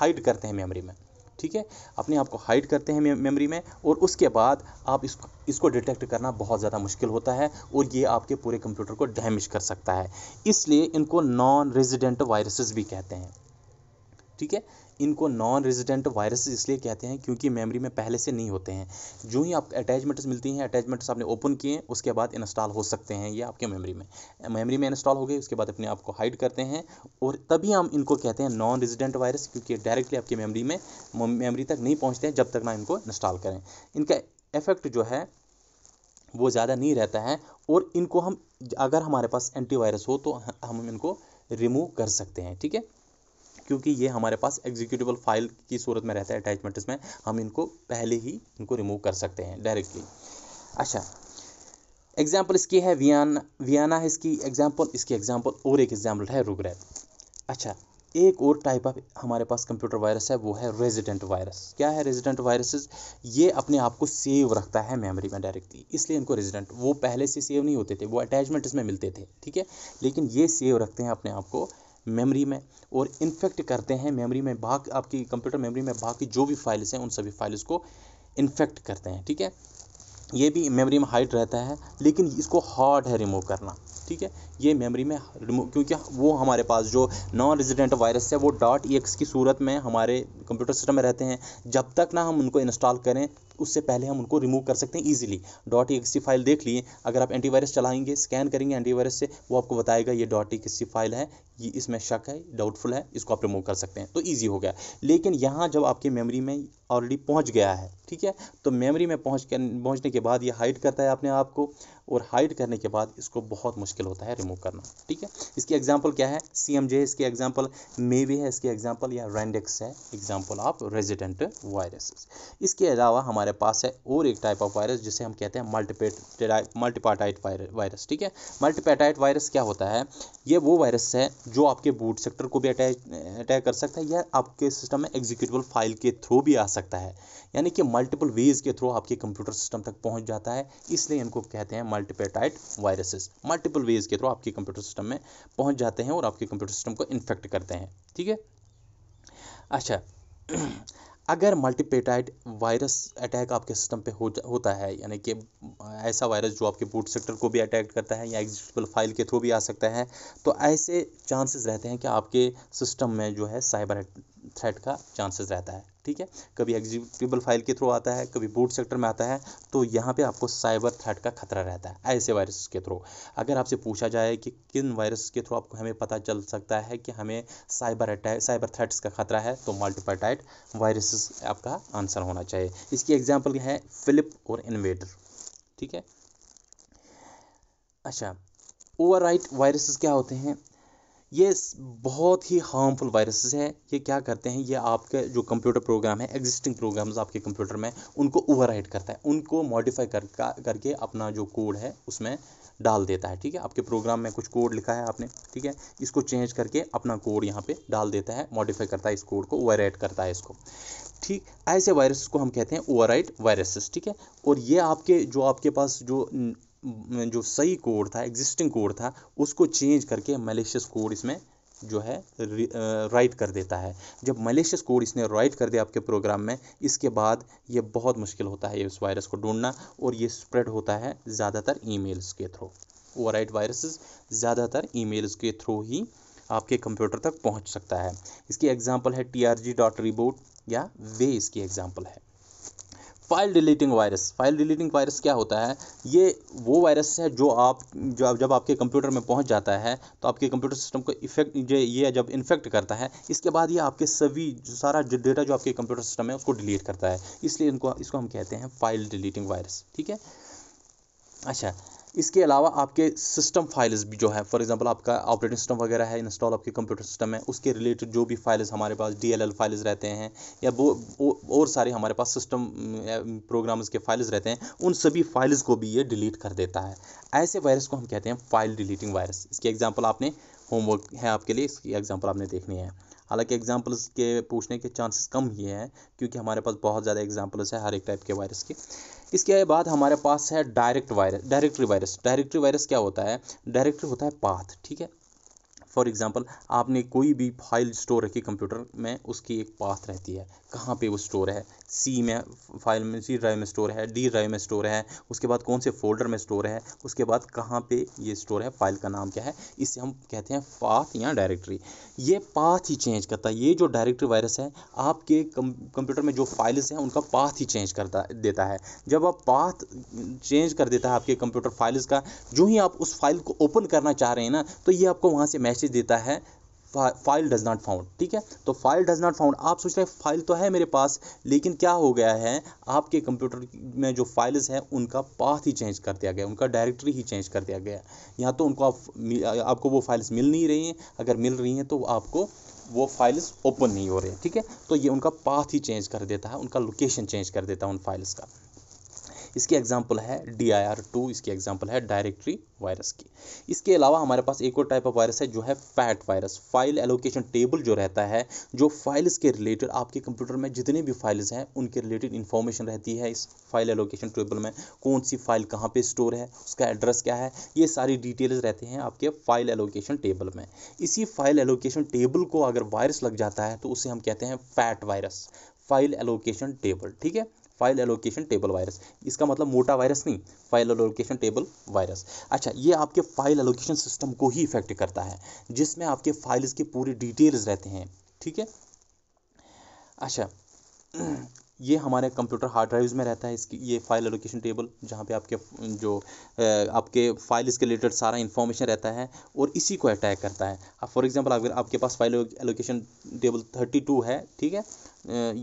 हाइड करते हैं मेमोरी में ठीक है अपने आप को हाइड करते हैं मेमोरी में और उसके बाद आप इसको इसको डिटेक्ट करना बहुत ज़्यादा मुश्किल होता है और ये आपके पूरे कंप्यूटर को डैमेज कर सकता है इसलिए इनको नॉन रेजिडेंट वायरसेस भी कहते हैं ठीक है इनको नॉन रेजिडेंट वायरस इसलिए कहते हैं क्योंकि मेमोरी में पहले से नहीं होते हैं जो ही आप अटैचमेंट्स मिलती हैं अटैचमेंट्स आपने ओपन किए उसके बाद इंस्टॉल हो सकते हैं ये आपके मेमोरी में मेमोरी में इंस्टॉल हो गए उसके बाद अपने आप को हाइड करते हैं और तभी हम इनको कहते हैं नॉन रेजिडेंट वायरस क्योंकि डायरेक्टली आपकी मेमरी में मेमरी तक नहीं पहुँचते हैं जब तक ना इनको इंस्टॉल करें इनका इफेक्ट जो है वो ज़्यादा नहीं रहता है और इनको हम अगर हमारे पास एंटीवायरस हो तो हम इनको रिमूव कर सकते हैं ठीक है क्योंकि ये हमारे पास एग्जीक्यूटिबल फाइल की सूरत में रहता है अटैचमेंट्स में हम इनको पहले ही इनको रिमूव कर सकते हैं डायरेक्टली अच्छा एग्जाम्पल इसकी है वियाना वियाना है इसकी एग्जाम्पल इसकी एग्जाम्पल और एक एग्जाम्पल है रुग्रैप अच्छा एक और टाइप ऑफ हमारे पास कंप्यूटर वायरस है वो है रेजिडेंट वायरस क्या है रेजिडेंट वायरसेस ये अपने आप को सेव रखता है मेमोरी में डायरेक्टली इसलिए इनको रेजिडेंट वो पहले से सेव नहीं होते थे वो अटैचमेंट इसमें मिलते थे ठीक है लेकिन ये सेव रखते हैं अपने आप को मेमोरी में और इन्फेक्ट करते हैं मेमोरी में भाग आपकी कंप्यूटर मेमोरी में बाकी जो भी फाइल्स हैं उन सभी फाइल्स को इन्फेक्ट करते हैं ठीक है ये भी मेमोरी में हाइड रहता है लेकिन इसको हार्ड है रिमूव करना ठीक है ये मेमोरी में रिमूव क्योंकि वो हमारे पास जो नॉन रेजिडेंट वायरस है वो डॉट ई की सूरत में हमारे कंप्यूटर सिस्टम में रहते हैं जब तक ना हम उनको इंस्टॉल करें उससे पहले हम उनको रिमूव कर सकते हैं ईजिली डॉट ई फाइल देख लिए अगर आप एंटीवायरस चलाएंगे स्कैन करेंगे एंटीवायरस से वो आपको बताएगा ये डॉट ई फाइल है ये इसमें शक है डाउटफुल है इसको आप रिमूव कर सकते हैं तो ईजी हो गया लेकिन यहाँ जब आपकी मेमरी में ऑलरेडी पहुँच गया है ठीक है तो मेमरी में पहुँच पहुँचने के बाद ये हाइड करता है अपने आप को और हाइड करने के बाद इसको बहुत मुश्किल होता है रिमूव करना ठीक है इसकी एग्जाम्पल क्या है सी एम जे इसकी एग्जाम्पल मेवे है इसकी एग्जाम्पल या रेंडेक्स है एग्जाम्पल ऑफ रेजिडेंट वायरसेस इसके अलावा हमारे हमारे पास है और एक टाइप ऑफ वायरस जिसे हम कहते हैं मल्टीपेट मल्टीपाटाइट वायरस ठीक है मल्टीपेटाइट वायरस क्या होता है ये वो वायरस है जो आपके बूट सेक्टर को भी अटैच अटैक कर सकता है या आपके सिस्टम में एग्जीक्यूटिबल फाइल के थ्रू भी आ सकता है यानी कि मल्टीपल वेज के थ्रू आपके कंप्यूटर सिस्टम तक पहुँच जाता है इसलिए इनको कहते हैं मल्टीपेटाइट वायरसेस मल्टीपल वेज के थ्रू आपके कंप्यूटर सिस्टम में पहुँच जाते हैं और आपके कंप्यूटर सिस्टम को इन्फेक्ट करते हैं ठीक है अच्छा अगर मल्टीपेटाइड वायरस अटैक आपके सिस्टम पे हो होता है यानी कि ऐसा वायरस जो आपके बूट सेक्टर को भी अटैक करता है या एग्जिस्टेबल फाइल के थ्रू भी आ सकता है तो ऐसे चांसेस रहते हैं कि आपके सिस्टम में जो है साइबर थ्रेट का चांसेस रहता है ठीक है कभी एग्जीक्यूटिबल फाइल के थ्रू आता है कभी बूट सेक्टर में आता है तो यहाँ पे आपको साइबर थ्रेट का खतरा रहता है ऐसे वायरस के थ्रू अगर आपसे पूछा जाए कि किन वायरस के थ्रू आपको हमें पता चल सकता है कि हमें साइबर अटैक साइबर थ्रेट्स का खतरा है तो मल्टीपाटाइट वायरसेस आपका आंसर होना चाहिए इसकी एग्जाम्पल है फिलिप और इन्वेटर ठीक है अच्छा ओवर वायरसेस क्या होते हैं ये बहुत ही हार्मफुल वायरसेस हैं ये क्या करते हैं ये आपके जो कंप्यूटर प्रोग्राम है एग्जिस्टिंग प्रोग्राम्स आपके कंप्यूटर में उनको ओवरराइड करता है उनको मॉडिफाई कर करके अपना जो कोड है उसमें डाल देता है ठीक है आपके प्रोग्राम में कुछ कोड लिखा है आपने ठीक है इसको चेंज करके अपना कोड यहाँ पे डाल देता है मॉडिफाई करता है इस कोड को ओवर करता है इसको ठीक ऐसे वायरसेस को हम कहते हैं ओवर वायरसेस ठीक है और ये आपके जो आपके पास जो जो सही कोड था एग्जिस्टिंग कोड था उसको चेंज करके मलेशियस कोड इसमें जो है राइट कर देता है जब मलेशियस कोड इसने राइट कर दिया आपके प्रोग्राम में इसके बाद ये बहुत मुश्किल होता है इस वायरस को ढूंढना और ये स्प्रेड होता है ज़्यादातर ईमेल्स के थ्रू ओवरराइट वायरसेस ज़्यादातर ईमेल्स के थ्रू ही आपके कंप्यूटर तक पहुंच सकता है इसकी एग्जांपल है T R G dot reboot या वे इसकी एग्जांपल है file deleting virus file deleting virus क्या होता है ये वो वायरस है जो आप जो आप जब आपके कंप्यूटर में पहुंच जाता है तो आपके कंप्यूटर सिस्टम को इफेक्ट ये जब इन्फेक्ट करता है इसके बाद ये आपके सभी सारा जो डेटा जो आपके कंप्यूटर सिस्टम है उसको डिलीट करता है इसलिए इनको इसको हम कहते हैं फाइल डिलीटिंग वायरस ठीक है अच्छा इसके अलावा आपके सिस्टम फाइल्स भी जो है फॉर एग्जांपल आपका ऑपरेटिंग सिस्टम वगैरह है इंस्टॉल आपके कंप्यूटर सिस्टम है उसके रिलेटेड जो भी फाइल्स हमारे पास डी एल फाइल्स रहते हैं या वो और सारे हमारे पास सिस्टम प्रोग्राम्स के फाइल्स रहते हैं उन सभी फाइल्स को भी ये डिलीट कर देता है ऐसे वायरस को हम कहते हैं फाइल डिलीटिंग वायरस इसकी एग्जाम्पल आपने होमवर्क है आपके लिए इसकी एग्जाम्पल आपने देखनी है हालांकि एग्जाम्पल्स के पूछने के चांसेस कम ही हैं क्योंकि हमारे पास बहुत ज़्यादा एग्जाम्पल्स है हर एक टाइप के वायरस के इसके बाद हमारे पास है direct virus directory virus directory virus क्या होता है डायरेक्टरी होता है पाथ ठीक है फॉर एग्ज़ाम्पल आपने कोई भी फाइल स्टोर रखी कंप्यूटर में उसकी एक पाथ रहती है कहाँ पे वो स्टोर है सी में फाइल में सी ड्राइव में स्टोर है डी ड्राइव में स्टोर है उसके बाद कौन से फोल्डर में स्टोर है उसके बाद कहाँ पे ये स्टोर है फाइल का नाम क्या है इससे हम कहते हैं पाथ या डायरेक्टरी ये पाथ ही चेंज करता है ये जो डायरेक्टरी वायरस है आपके कंप्यूटर में जो फाइल्स हैं उनका पाथ ही चेंज करता देता है जब आप पाथ चेंज कर देता है आपके कंप्यूटर फाइल्स का जो ही आप उस फाइल को ओपन करना चाह रहे हैं ना तो ये आपको वहाँ से मैसेज देता है फाइल डज़ नॉट फाउंड ठीक है तो फाइल डज़ नॉट फाउंड आप सोच रहे हैं फाइल तो है मेरे पास लेकिन क्या हो गया है आपके कंप्यूटर में जो फाइल्स हैं उनका पाथ ही चेंज कर दिया गया उनका डायरेक्टरी ही चेंज कर दिया गया या तो उनको आप आपको वो फाइल्स मिल नहीं रही हैं अगर मिल रही हैं तो आपको वो फाइल्स ओपन नहीं हो रहे ठीक है तो ये उनका पाथ ही चेंज कर देता है उनका लोकेशन चेंज कर देता है उन फाइल्स का इसकी एग्जाम्पल है डी आई आर टू इसकी एग्जाम्पल है डायरेक्टरी वायरस की इसके अलावा हमारे पास एक और टाइप ऑफ वायरस है जो है FAT virus file allocation table जो रहता है जो फाइल्स के रिलेटेड आपके कंप्यूटर में जितने भी फाइल्स हैं उनके रिलेटेड इन्फॉर्मेशन रहती है इस फाइल एलोकेशन टेबल में कौन सी फाइल कहाँ पर स्टोर है उसका एड्रेस क्या है ये सारी डिटेल्स रहते हैं आपके फाइल एलोकेशन टेबल में इसी फाइल एलोकेशन टेबल को अगर वायरस लग जाता है तो उसे हम कहते हैं FAT virus file allocation table ठीक है फाइल एलोकेशन टेबल वायरस इसका मतलब मोटा वायरस नहीं फाइल एलोकेशन टेबल वायरस अच्छा ये आपके फाइल एलोकेशन सिस्टम को ही इफेक्ट करता है जिसमें आपके फाइल्स के पूरे डिटेल्स रहते हैं ठीक है अच्छा ये हमारे कंप्यूटर हार्ड ड्राइव्स में रहता है इसकी ये फाइल एलोकेशन टेबल जहाँ पे आपके जो आपके फाइल के रिलेटेड सारा इन्फॉर्मेशन रहता है और इसी को अटैक करता है फॉर एग्जांपल अगर आपके पास file allocation table thirty two है ठीक है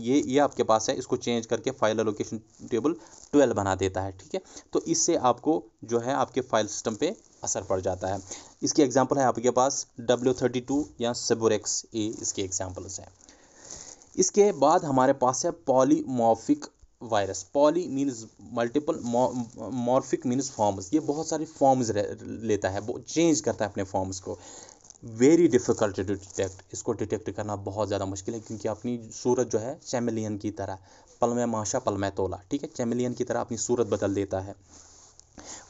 ये ये आपके पास है इसको चेंज करके फाइल एलोकेशन टेबल ट्वेल्व बना देता है ठीक है तो इससे आपको जो है आपके फाइल सिस्टम पर असर पड़ जाता है इसकी एग्ज़ाम्पल है आपके पास डब्ल्यू थर्टी टू या सेबोरेक्स ए इसके एग्जाम्पल्स हैं इसके बाद हमारे पास है polymorphic virus poly means multiple morphic means forms ये बहुत सारी फॉर्म्स लेता है वो चेंज करता है अपने फॉर्म्स को वेरी डिफ़िकल्ट टू डिटेक्ट इसको डिटेक्ट करना बहुत ज़्यादा मुश्किल है क्योंकि अपनी सूरत जो है चैमिलियन की तरह पल में माशा पल में तोला ठीक है चैमिलियन की तरह अपनी सूरत बदल देता है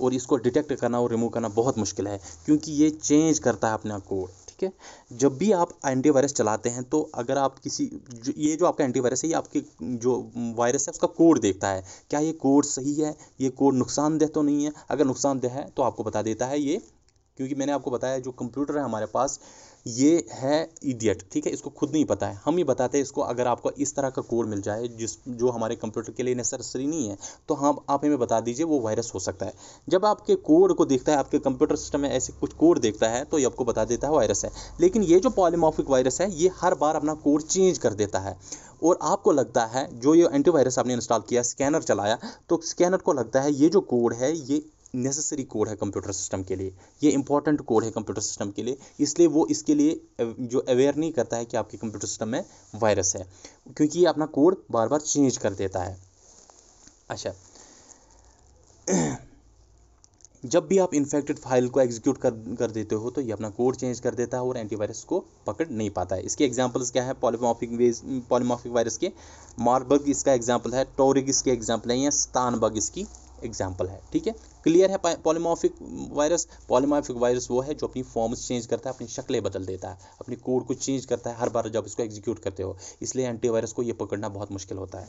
और इसको डिटेक्ट करना और रिमूव करना बहुत मुश्किल है क्योंकि ये चेंज करता है अपना कोड ठीक है जब भी आप एंटीवायरस चलाते हैं तो अगर आप किसी जो ये जो आपका एंटीवायरस है ये आपके जो वायरस है उसका कोड देखता है क्या ये कोड सही है ये कोड नुकसानदेह तो नहीं है अगर नुकसानदेह है तो आपको बता देता है ये क्योंकि मैंने आपको बताया जो कंप्यूटर है हमारे पास ये है इडियट ठीक है इसको खुद नहीं पता है हम ही बताते हैं इसको अगर आपको इस तरह का कोड मिल जाए जिस जो हमारे कंप्यूटर के लिए नेसेसरी नहीं है तो हम आप हमें बता दीजिए वो वायरस हो सकता है जब आपके कोड को देखता है आपके कंप्यूटर सिस्टम में ऐसे कुछ कोड देखता है तो ये आपको बता देता है वायरस है लेकिन ये जो पॉलीमॉफिक वायरस है ये हर बार अपना कोड चेंज कर देता है और आपको लगता है जो ये एंटीवायरस आपने इंस्टॉल किया स्कैनर चलाया तो स्कैनर को लगता है ये जो कोड है ये नेसेसरी कोड है कंप्यूटर सिस्टम के लिए ये इंपॉर्टेंट कोड है कंप्यूटर सिस्टम के लिए इसलिए वो इसके लिए जो अवेयर नहीं करता है कि आपके कंप्यूटर सिस्टम में वायरस है क्योंकि ये अपना कोड बार बार चेंज कर देता है अच्छा (clears throat) जब भी आप इन्फेक्टेड फाइल को एग्जीक्यूट कर कर देते हो तो ये अपना कोड चेंज कर देता है और एंटीवायरस को पकड़ नहीं पाता है इसके एग्जांपल्स क्या है पॉलीमॉफिक वेज पॉलीमॉफिक वायरस के मार्बर्ग इसका एग्जांपल है टोरिग इसके एग्जांपल है या स्तानबर्ग इसकी एग्जांपल है ठीक है क्लियर है पॉलीमॉफिक वायरस पॉलीमॉफिक वायरस वो है जो अपनी फॉर्म्स चेंज करता है अपनी शक्लें बदल देता है अपनी कोड को चेंज करता है हर बार जब इसको एग्जीक्यूट करते हो इसलिए एंटीवायरस को ये पकड़ना बहुत मुश्किल होता है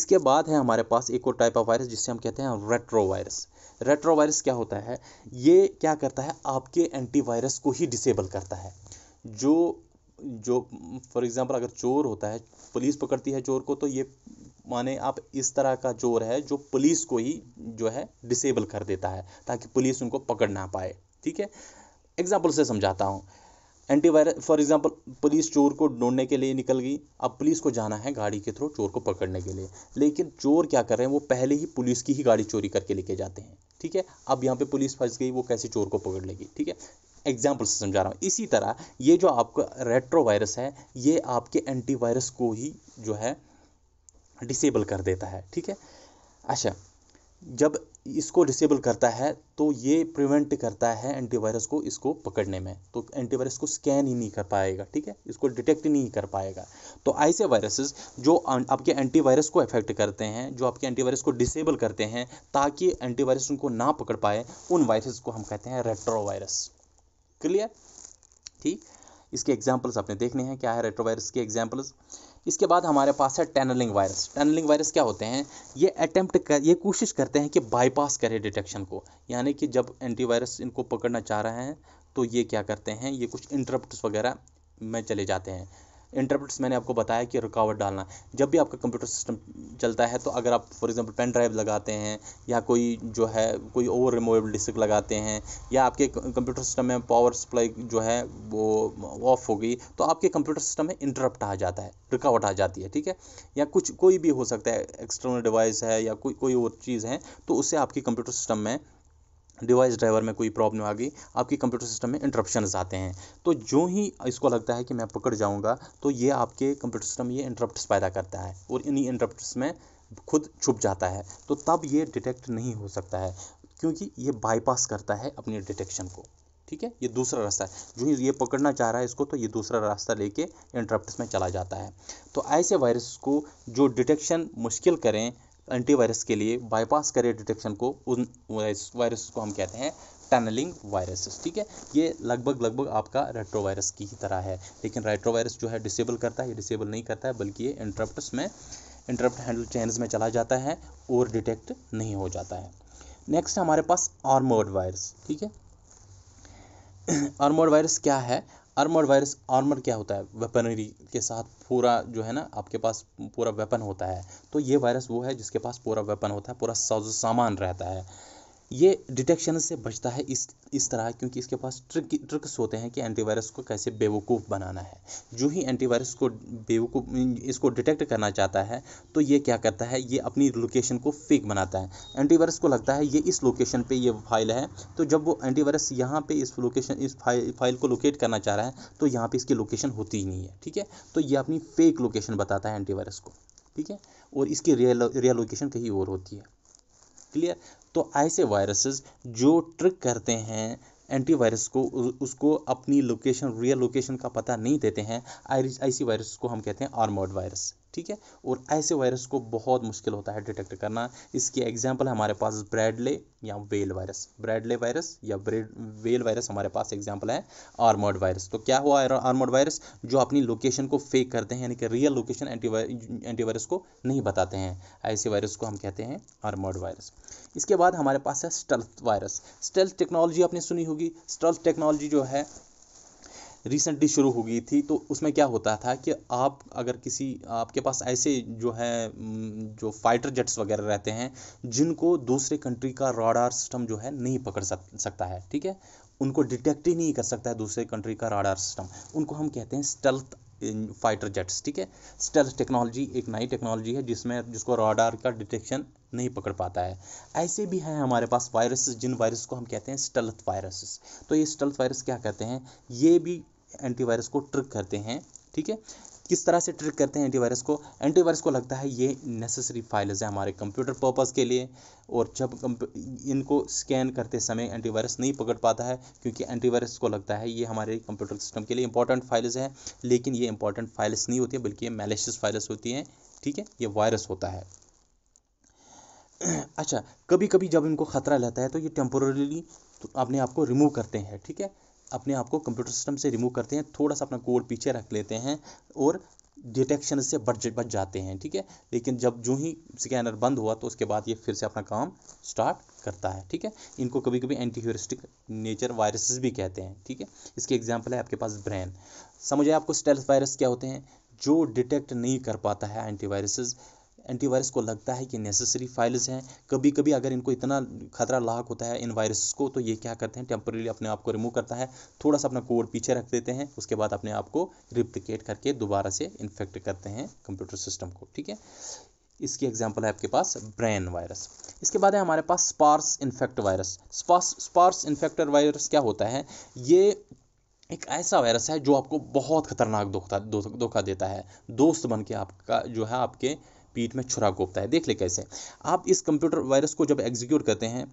इसके बाद है हमारे पास एक और टाइप ऑफ वायरस जिससे हम कहते हैं रेट्रो वायरस रेट्रो वायरस क्या होता है ये क्या करता है आपके एंटीवायरस को ही डिसेबल करता है जो जो फॉर एग्ज़ाम्पल अगर चोर होता है पुलिस पकड़ती है चोर को तो ये माने आप इस तरह का जोर है जो पुलिस को ही जो है डिसेबल कर देता है ताकि पुलिस उनको पकड़ ना पाए ठीक है एग्जाम्पल से समझाता हूँ anti virus for example police चोर को ढूंढने के लिए निकल गई अब पुलिस को जाना है गाड़ी के थ्रू चोर को पकड़ने के लिए लेकिन चोर क्या कर रहे हैं वो पहले ही पुलिस की ही गाड़ी चोरी करके लेके जाते हैं ठीक है अब यहाँ पे पुलिस फंस गई वो कैसे चोर को पकड़ लेगी ठीक है एग्जाम्पल से समझा रहा हूँ इसी तरह ये जो आपका रेट्रो वायरस है ये आपके एंटी वायरस को ही जो है डिसेबल कर देता है ठीक है अच्छा जब इसको डिसेबल करता है तो ये प्रिवेंट करता है एंटीवायरस को इसको पकड़ने में तो एंटीवायरस को स्कैन ही नहीं कर पाएगा ठीक है इसको डिटेक्ट नहीं कर पाएगा तो ऐसे वायरसेस जो अं, आपके एंटीवायरस को अफेक्ट करते हैं जो आपके एंटीवायरस को डिसेबल करते हैं ताकि एंटीवायरस उनको ना पकड़ पाए उन वायरस को हम कहते हैं रेट्रोवायरस क्लियर ठीक इसके एग्जाम्पल्स आपने देखने हैं क्या है रेट्रोवायरस के एग्जाम्पल्स इसके बाद हमारे पास है टनलिंग वायरस टनलिंग वायरस क्या होते हैं ये अटैम्प्ट कर ये कोशिश करते हैं कि बाईपास करें डिटेक्शन को यानी कि जब एंटीवायरस इनको पकड़ना चाह रहे हैं तो ये क्या करते हैं ये कुछ इंटरप्ट वगैरह में चले जाते हैं इंटरप्रेट्स मैंने आपको बताया कि रुकावट डालना जब भी आपका कंप्यूटर सिस्टम चलता है तो अगर आप फॉर एग्जांपल पेन ड्राइव लगाते हैं या कोई जो है कोई ओवर रिमूवेबल डिस्क लगाते हैं या आपके कंप्यूटर सिस्टम में पावर सप्लाई जो है वो ऑफ हो गई तो आपके कंप्यूटर सिस्टम में इंटरप्ट आ जाता है रुकावट आ जाती है ठीक है या कुछ कोई भी हो सकता है एक्सटर्नल डिवाइस है या कोई कोई और चीज़ है तो उससे आपके कंप्यूटर सिस्टम में डिवाइस ड्राइवर में कोई प्रॉब्लम आ गई आपकी कंप्यूटर सिस्टम में इंटरप्शन आते हैं तो जो ही इसको लगता है कि मैं पकड़ जाऊंगा तो ये आपके कंप्यूटर सिस्टम ये इंटरप्ट्स पैदा करता है और इन्हीं इंटरप्ट्स में खुद छुप जाता है तो तब ये डिटेक्ट नहीं हो सकता है क्योंकि ये बाईपास करता है अपनी डिटेक्शन को ठीक है ये दूसरा रास्ता है जो ही ये पकड़ना चाह रहा है इसको तो ये दूसरा रास्ता लेके इंटरप्ट्स में चला जाता है तो ऐसे वायरस को जो डिटेक्शन मुश्किल करें एंटीवायरस के लिए बाईपास करे डिटेक्शन को उन वायरस को हम कहते हैं टनलिंग वायरसेस ठीक है ये लगभग लगभग आपका रेट्रोवायरस की ही तरह है लेकिन रेट्रोवायरस जो है डिसेबल करता है ये डिसेबल नहीं करता है बल्कि ये इंटरप्टस में इंटरप्ट हैंडल चेन्स में चला जाता है और डिटेक्ट नहीं हो जाता है नेक्स्ट हमारे पास आर्मोड वायरस ठीक है आर्मोड (clears throat) वायरस क्या है आर्मर वायरस आर्मर क्या होता है वेपनरी के साथ पूरा जो है ना आपके पास पूरा वेपन होता है तो ये वायरस वो है जिसके पास पूरा वेपन होता है पूरा साजो सामान रहता है ये डिटेक्शन से बचता है इस इस तरह क्योंकि इसके पास ट्रिक ट्रिक्स होते हैं कि एंटीवायरस को कैसे बेवकूफ़ बनाना है जो ही एंटीवायरस को बेवकूफ़ इसको डिटेक्ट करना चाहता है तो ये क्या करता है ये अपनी लोकेशन को फेक बनाता है एंटीवायरस को लगता है ये इस लोकेशन पे ये फाइल है तो जब वो एंटीवायरस यहाँ पर इस लोकेशन इस फाइल फाइल को लोकेट करना चाह रहा है तो यहाँ पर इसकी लोकेशन होती ही नहीं है ठीक है तो ये अपनी फेक लोकेशन बताता है एंटीवायरस को ठीक है और इसकी रियल रियल लोकेशन कहीं और होती है क्लियर तो ऐसे वायरसेस जो ट्रिक करते हैं एंटीवायरस को उसको अपनी लोकेशन रियल लोकेशन का पता नहीं देते हैं ऐसी वायरस को हम कहते हैं आर्मोड वायरस ठीक है और ऐसे वायरस को बहुत मुश्किल होता है डिटेक्ट करना इसकी एग्जाम्पल हमारे पास ब्रैडले या वेल वायरस ब्रैडले वायरस या ब्रेड वेल वायरस हमारे पास एग्जाम्पल है आर्मर्ड वायरस तो क्या हुआ आर्मर्ड वायरस जो अपनी लोकेशन को फेक करते हैं यानी कि रियल लोकेशन एंटीवायरस को नहीं बताते हैं ऐसे वायरस को हम कहते हैं आर्मर्ड वायरस इसके बाद हमारे पास है स्टल्थ वायरस स्टेल्थ टेक्नोलॉजी आपने सुनी होगी स्टल्थ टेक्नोलॉजी जो है रिसेंटली शुरू हो गई थी तो उसमें क्या होता था कि आप अगर किसी आपके पास ऐसे जो है जो फाइटर जेट्स वगैरह रहते हैं जिनको दूसरे कंट्री का रॉडार सिस्टम जो है नहीं पकड़ सक सकता है ठीक है उनको डिटेक्ट ही नहीं कर सकता है दूसरे कंट्री का राडार सिस्टम उनको हम कहते हैं स्टेल्थ फाइटर जेट्स ठीक है स्टेल्थ टेक्नोलॉजी एक नई टेक्नोलॉजी है जिसमें जिसको राडार का डिटेक्शन नहीं पकड़ पाता है ऐसे भी हैं हमारे पास वायरसेस जिन वायरस को हम कहते हैं स्टल्थ वायरसेस तो ये स्टल्थ वायरस क्या कहते हैं ये भी एंटीवायरस को ट्रिक करते हैं ठीक है किस तरह से ट्रिक करते हैं एंटीवायरस को एंटीवायरस को लगता है ये नेसेसरी फाइल्स हैं हमारे कंप्यूटर पर्पज़ के लिए और जब इनको स्कैन करते समय एंटीवायरस नहीं पकड़ पाता है क्योंकि एंटीवायरस को लगता है ये हमारे कंप्यूटर सिस्टम के लिए इंपॉर्टेंट फाइल्स हैं लेकिन ये इंपॉर्टेंट फाइल्स नहीं होती है बल्कि ये मेलेशियस फाइल्स होती हैं ठीक है ये वायरस होता है (clears throat) अच्छा कभी कभी जब इनको ख़तरा रहता है तो ये टेम्पोरली तो अपने आप को रिमूव करते हैं ठीक है अपने आप को कंप्यूटर सिस्टम से रिमूव करते हैं थोड़ा सा अपना कोड पीछे रख लेते हैं और डिटेक्शन से बच बच जाते हैं ठीक है लेकिन जब जो ही स्कैनर बंद हुआ तो उसके बाद ये फिर से अपना काम स्टार्ट करता है ठीक है इनको कभी कभी एंटीह्यूरिस्टिक नेचर वायरसेस भी कहते हैं ठीक है इसकी एग्जाम्पल है आपके पास ब्रेन समझ आए आपको स्टेल्थ वायरस क्या होते हैं जो डिटेक्ट नहीं कर पाता है एंटीवायरसेस एंटीवायरस को लगता है कि नेसेसरी फाइल्स हैं कभी कभी अगर इनको इतना खतरा लाक होता है इन वायरस को तो ये क्या करते हैं टेम्पोरेली अपने आप को रिमूव करता है थोड़ा सा अपना कोड पीछे रख देते हैं उसके बाद अपने आप को रिप्लिकेट करके दोबारा से इन्फेक्ट करते हैं कंप्यूटर सिस्टम को ठीक है इसकी एग्जाम्पल है आपके पास ब्रेन वायरस इसके बाद है हमारे पास sparse infect virus sparse sparse infector virus क्या होता है ये एक ऐसा वायरस है जो आपको बहुत खतरनाक धोखा धोखा देता है दोस्त बन के आपका जो है आपके पीठ में छुरा कोपता है देख ले कैसे आप इस कंप्यूटर वायरस को जब एग्जीक्यूट करते हैं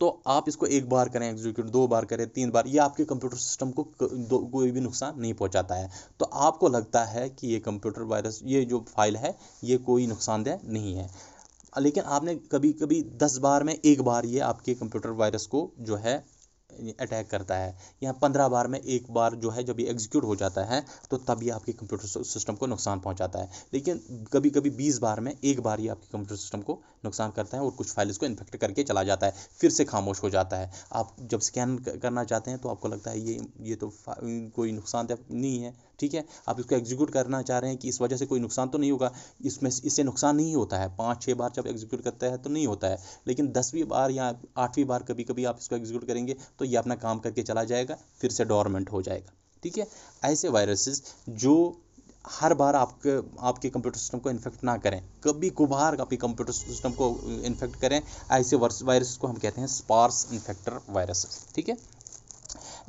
तो आप इसको एक बार करें एग्जीक्यूट दो बार करें तीन बार ये आपके कंप्यूटर सिस्टम को कोई भी नुकसान नहीं पहुंचाता है तो आपको लगता है कि ये कंप्यूटर वायरस ये जो फाइल है ये कोई नुकसानदेह नहीं है लेकिन आपने कभी कभी दस बार में एक बार ये आपके कंप्यूटर वायरस को जो है अटैक करता है या पंद्रह बार में एक बार जो है जब ये एग्जीक्यूट हो जाता है तो तब ये आपके कंप्यूटर सिस्टम को नुकसान पहुंचाता है लेकिन कभी कभी बीस बार में एक बार ये आपके कंप्यूटर सिस्टम को नुकसान करता है और कुछ फाइल्स को इन्फेक्ट करके चला जाता है फिर से खामोश हो जाता है आप जब स्कैन करना चाहते हैं तो आपको लगता है ये ये तो कोई नुकसान नहीं है ठीक है आप इसको एग्जीक्यूट करना चाह रहे हैं कि इस वजह से कोई नुकसान तो नहीं होगा इसमें इससे नुकसान नहीं होता है पाँच छः बार जब एग्जीक्यूट करता है तो नहीं होता है लेकिन दसवीं बार या आठवीं बार कभी कभी आप इसको एग्जीक्यूट करेंगे तो ये अपना काम करके चला जाएगा फिर से डॉर्मेंट हो जाएगा ठीक है ऐसे वायरसेस जो हर बार आपके आपके कंप्यूटर सिस्टम को इन्फेक्ट ना करें कभी कुभार आपके कंप्यूटर सिस्टम को इन्फेक्ट करें ऐसे वायरस को हम कहते हैं स्पार्स इन्फेक्टर वायरसेस ठीक है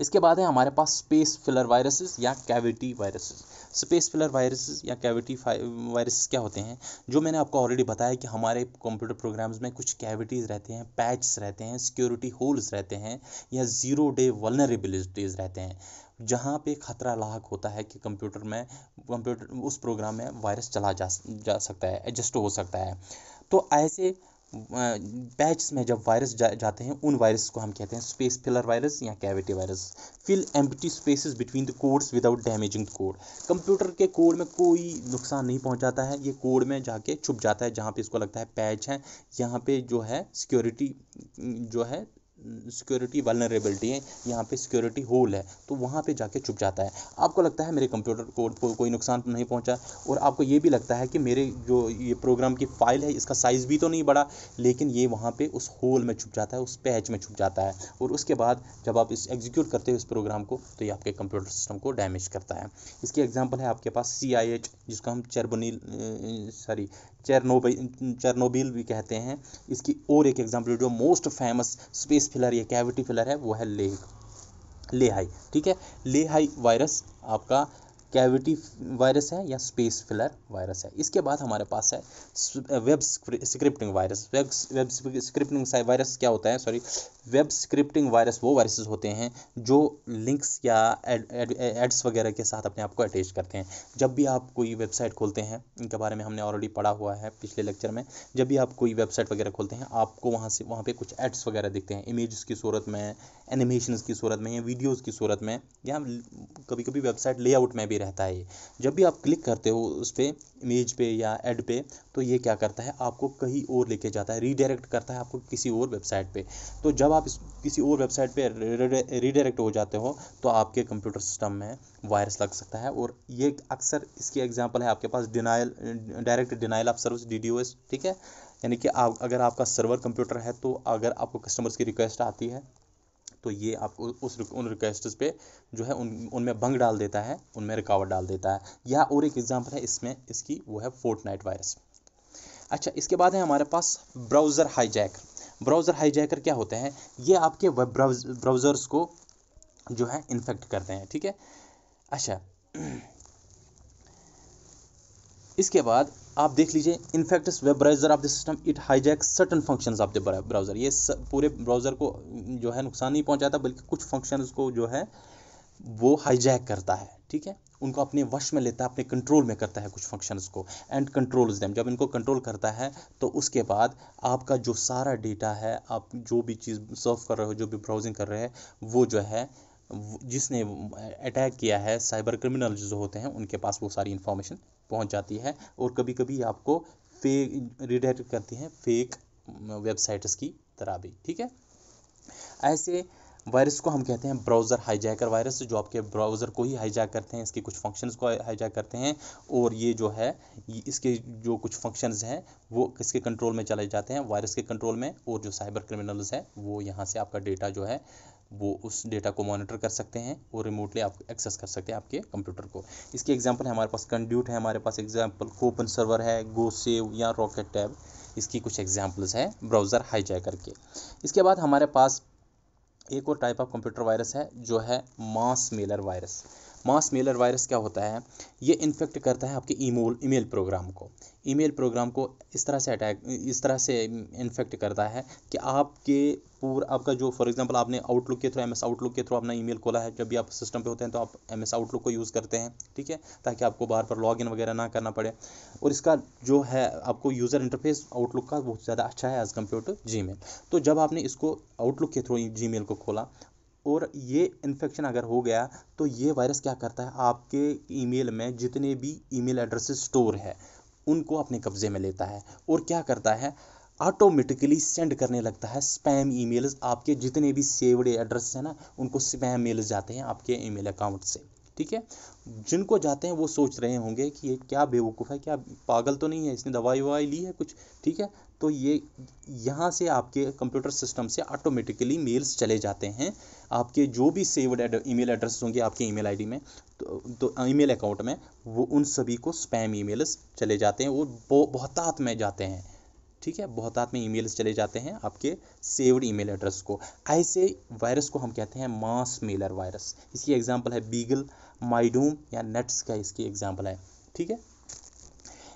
इसके बाद है हमारे पास स्पेस फिलर वायरसेस या cavity viruses space filler viruses या कैविटी वायरसेस क्या होते हैं जो मैंने आपको ऑलरेडी बताया कि हमारे कंप्यूटर प्रोग्राम्स में कुछ कैविटीज़ रहते हैं पैच रहते हैं सिक्योरिटी होल्स रहते हैं या ज़ीरो डे वलनरेबिलिटीज़ रहते हैं जहाँ पे ख़तरा लाक होता है कि कंप्यूटर में कंप्यूटर उस प्रोग्राम में वायरस चला जा जा सकता है एडजस्ट हो सकता है तो ऐसे बैचेस में जब वायरस जा, जाते हैं उन वायरस को हम कहते हैं स्पेस फिलर वायरस या cavity virus fill empty spaces between the codes without damaging the code computer के कोड में कोई नुकसान नहीं पहुंचाता है ये कोड में जाके छुप जाता है जहाँ पे इसको लगता है पैच है यहाँ पे जो है सिक्योरिटी जो है सिक्योरिटी वालनरेबिलिटी है यहाँ पे सिक्योरिटी होल है तो वहाँ पे जाके छुप जाता है आपको लगता है मेरे कंप्यूटर कोड को कोई नुकसान नहीं पहुँचा और आपको ये भी लगता है कि मेरे जो ये प्रोग्राम की फ़ाइल है इसका साइज़ भी तो नहीं बढ़ा लेकिन ये वहाँ पे उस होल में छुप जाता है उस पैच में छुप जाता है और उसके बाद जब आप इस एग्जीक्यूट करते हो इस प्रोग्राम को तो ये आपके कंप्यूटर सिस्टम को डैमेज करता है इसकी एग्जाम्पल है आपके पास सी आई एच जिसको हम चरबनील सॉरी चेरनोबिल चेरनोबिल भी कहते हैं इसकी और एक एग्जाम्पल जो मोस्ट फेमस स्पेस फिलर या कैविटी फिलर है वो है लेह लेहाई ठीक है लेहाई वायरस आपका कैविटी वायरस है या स्पेस फिलर वायरस है इसके बाद हमारे पास है web scripting virus web web scripting virus क्या होता है सॉरी वेब स्क्रिप्टिंग वायरस वो वायरसेस होते हैं जो लिंक्स या एड्स वगैरह के साथ अपने आप को अटैच करते हैं जब भी आप कोई वेबसाइट खोलते हैं इनके बारे में हमने ऑलरेडी पढ़ा हुआ है पिछले लेक्चर में जब भी आप कोई वेबसाइट वगैरह खोलते हैं आपको वहाँ से वहाँ पर कुछ एड्स वगैरह दिखते हैं इमेज की सूरत में एनिमेशन की सूरत में या वीडियोज़ की सूरत में या कभी कभी वेबसाइट लेआउट में भी रहता है जब भी आप क्लिक करते हो उस पर इमेज पे या एड पे तो ये क्या करता है आपको कहीं और लेके जाता है रीडायरेक्ट करता है आपको किसी और वेबसाइट पे तो जब आप किसी और वेबसाइट पे रीडायरेक्ट हो जाते हो तो आपके कंप्यूटर सिस्टम में वायरस लग सकता है और ये अक्सर इसकी एग्जांपल है आपके पास denial direct denial of service D ठीक है यानी कि आप अगर आपका सर्वर कंप्यूटर है तो अगर आपको कस्टमर्स की रिक्वेस्ट आती है तो ये आप उस उन रिक्वेस्ट पे जो है उन उनमें भंग डाल देता है उनमें रुकावट डाल देता है या और एक एग्जाम्पल है इसमें इसकी वो है फोर्ट वायरस अच्छा इसके बाद है हमारे पास ब्राउज़र हाईजैक ब्राउज़र हाईजैकर क्या होते हैं ये आपके वेब ब्राउज़र्स को जो है इन्फेक्ट करते हैं ठीक है अच्छा इसके बाद आप देख लीजिए in fact web browser of the system it hijack certain function of the browser ये पूरे ब्राउजर को जो है नुकसान नहीं पहुंचाता बल्कि कुछ फंक्शन को जो है वो हाईजैक करता है ठीक है उनको अपने वश में लेता है अपने कंट्रोल में करता है कुछ फंक्शंस को एंड कंट्रोल दैम जब इनको कंट्रोल करता है तो उसके बाद आपका जो सारा डेटा है आप जो भी चीज़ सर्व कर रहे हो जो भी ब्राउजिंग कर रहे हैं वो जो है जिसने अटैक किया है साइबर क्रिमिनल जो होते हैं उनके पास वो सारी इन्फॉर्मेशन पहुंच जाती है और कभी कभी आपको फेक रिडायरेक्ट करती हैं फेक वेबसाइट्स की तरह भी ठीक है ऐसे वायरस को हम कहते हैं ब्राउज़र हाईजैकर वायरस जो आपके ब्राउज़र को ही हाईजैक करते हैं इसके कुछ फंक्शंस को हाईजैक करते हैं और ये जो है इसके जो कुछ फंक्शंस हैं वो किसके कंट्रोल में चले जाते हैं वायरस के कंट्रोल में और जो साइबर क्रिमिनल्स हैं वो यहाँ से आपका डेटा जो है वो उस डेटा को मॉनिटर कर सकते हैं और रिमोटली आप एक्सेस कर सकते हैं आपके कंप्यूटर को इसकी एग्जांपल है हमारे पास कंड्यूट है हमारे पास एग्जांपल कोपन सर्वर है गो सेव या रॉकेट टैब इसकी कुछ एग्जांपल्स है ब्राउज़र हाईजैक करके इसके बाद हमारे पास एक और टाइप ऑफ कंप्यूटर वायरस है जो है mass mailer virus mass mailer virus क्या होता है ये इन्फेक्ट करता है आपके ईमोल ईमेल प्रोग्राम को ईमेल प्रोग्राम को इस तरह से अटैक इस तरह से इन्फेक्ट करता है कि आपके पूरा आपका जो फॉर एग्जांपल आपने आउटलुक के थ्रू एम एस आउटलुक के थ्रू अपना ईमेल खोला है जब भी आप सिस्टम पे होते हैं तो आप एम एस आउटलुक को यूज़ करते हैं ठीक है ताकि आपको बार बार लॉग इन वगैरह ना करना पड़े और इसका जो है आपको यूज़र इंटरफेस आउटलुक का बहुत ज़्यादा अच्छा है एज़ कम्पेयर टू जी तो जब आपने इसको आउटलुक के थ्रू जी को खोला और ये इन्फेक्शन अगर हो गया तो ये वायरस क्या करता है आपके ईमेल में जितने भी ईमेल एड्रेसेस स्टोर है उनको अपने कब्ज़े में लेता है और क्या करता है ऑटोमेटिकली सेंड करने लगता है स्पैम ईमेल्स आपके जितने भी सेवड एड्रेस हैं ना उनको स्पैम मेल्स जाते हैं आपके ईमेल अकाउंट से ठीक है जिनको जाते हैं वो सोच रहे होंगे कि ये क्या बेवकूफ़ है क्या पागल तो नहीं है इसने दवाई ववाई ली है कुछ ठीक है तो ये यहाँ से आपके कंप्यूटर सिस्टम से ऑटोमेटिकली मेल्स चले जाते हैं आपके जो भी सेव्ड ईमेल एड्रेस होंगे आपके ईमेल आईडी में तो, तो ईमेल अकाउंट में वो उन सभी को स्पैम ईमेल्स चले जाते हैं वो बहुतात में जाते हैं ठीक है बहुतात में ईमेल्स चले जाते हैं आपके सेव्ड ईमेल एड्रेस को ऐसे वायरस को हम कहते हैं मास मेलर वायरस इसकी एग्जाम्पल है बीगल माइडूम या नेट्स का इसकी एग्जाम्पल है ठीक है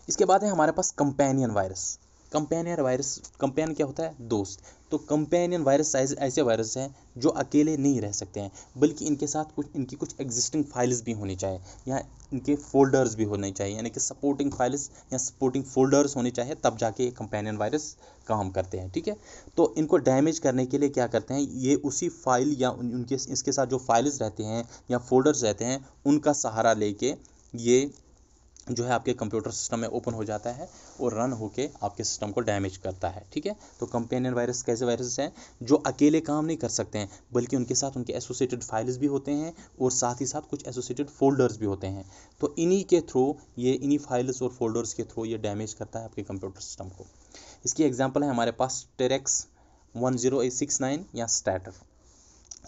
इसके बाद है हमारे पास कंपेनियन वायरस कंपेनियर वायरस कंपेन क्या होता है दोस्त तो कंपेनियन वायरस ऐसे वायरस हैं जो अकेले नहीं रह सकते हैं बल्कि इनके साथ कुछ इनकी कुछ एग्जिस्टिंग फाइल्स भी होनी चाहिए या इनके फोल्डर्स भी होने चाहिए यानी कि सपोर्टिंग फाइल्स या सपोर्टिंग फोल्डर्स होने चाहिए तब जाके ये कंपेनियन वायरस काम करते हैं ठीक है तो इनको डैमेज करने के लिए क्या करते हैं ये उसी फाइल या उनके इसके साथ जो फाइल्स रहते हैं या फोल्डर्स रहते हैं उनका सहारा लेके ये जो है आपके कंप्यूटर सिस्टम में ओपन हो जाता है और रन होके आपके सिस्टम को डैमेज करता है ठीक है तो कंपेनियन वायरस कैसे वायरस हैं जो अकेले काम नहीं कर सकते हैं बल्कि उनके साथ उनके एसोसिएटेड फाइल्स भी होते हैं और साथ ही साथ कुछ एसोसिएटेड फोल्डर्स भी होते हैं तो इन्हीं के थ्रू ये इन्हीं फाइल्स और फोल्डर्स के थ्रू ये डैमेज करता है आपके कंप्यूटर सिस्टम को इसकी एग्जाम्पल है हमारे पास Terax one zero eight six nine या स्टैटर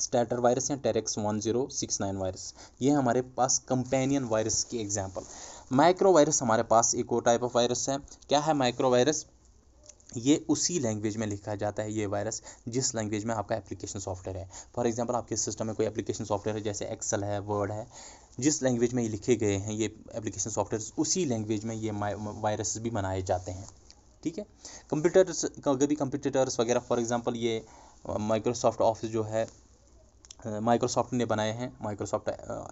स्टैटर वायरस या Terax one zero six nine virus ये हमारे पास कंपेनियन वायरस की एग्जाम्पल माइक्रो वायरस हमारे पास एक और टाइप ऑफ वायरस है क्या है माइक्रो वायरस ये उसी लैंग्वेज में लिखा जाता है ये वायरस जिस लैंग्वेज में आपका एप्लीकेशन सॉफ्टवेयर है फॉर एग्जांपल आपके सिस्टम में कोई एप्लीकेशन सॉफ्टवेयर है जैसे एक्सेल है वर्ड है जिस लैंग्वेज में ये लिखे गए हैं ये एप्लीकेशन सॉफ्टवेयर उसी लैंग्वेज में ये वायरस भी बनाए जाते हैं ठीक है कंप्यूटर्स कभी कंप्यूटर्स वगैरह फॉर एग्जाम्पल ये माइक्रोसॉफ्ट ऑफिस जो है माइक्रोसॉफ्ट ने बनाए हैं माइक्रोसॉफ्ट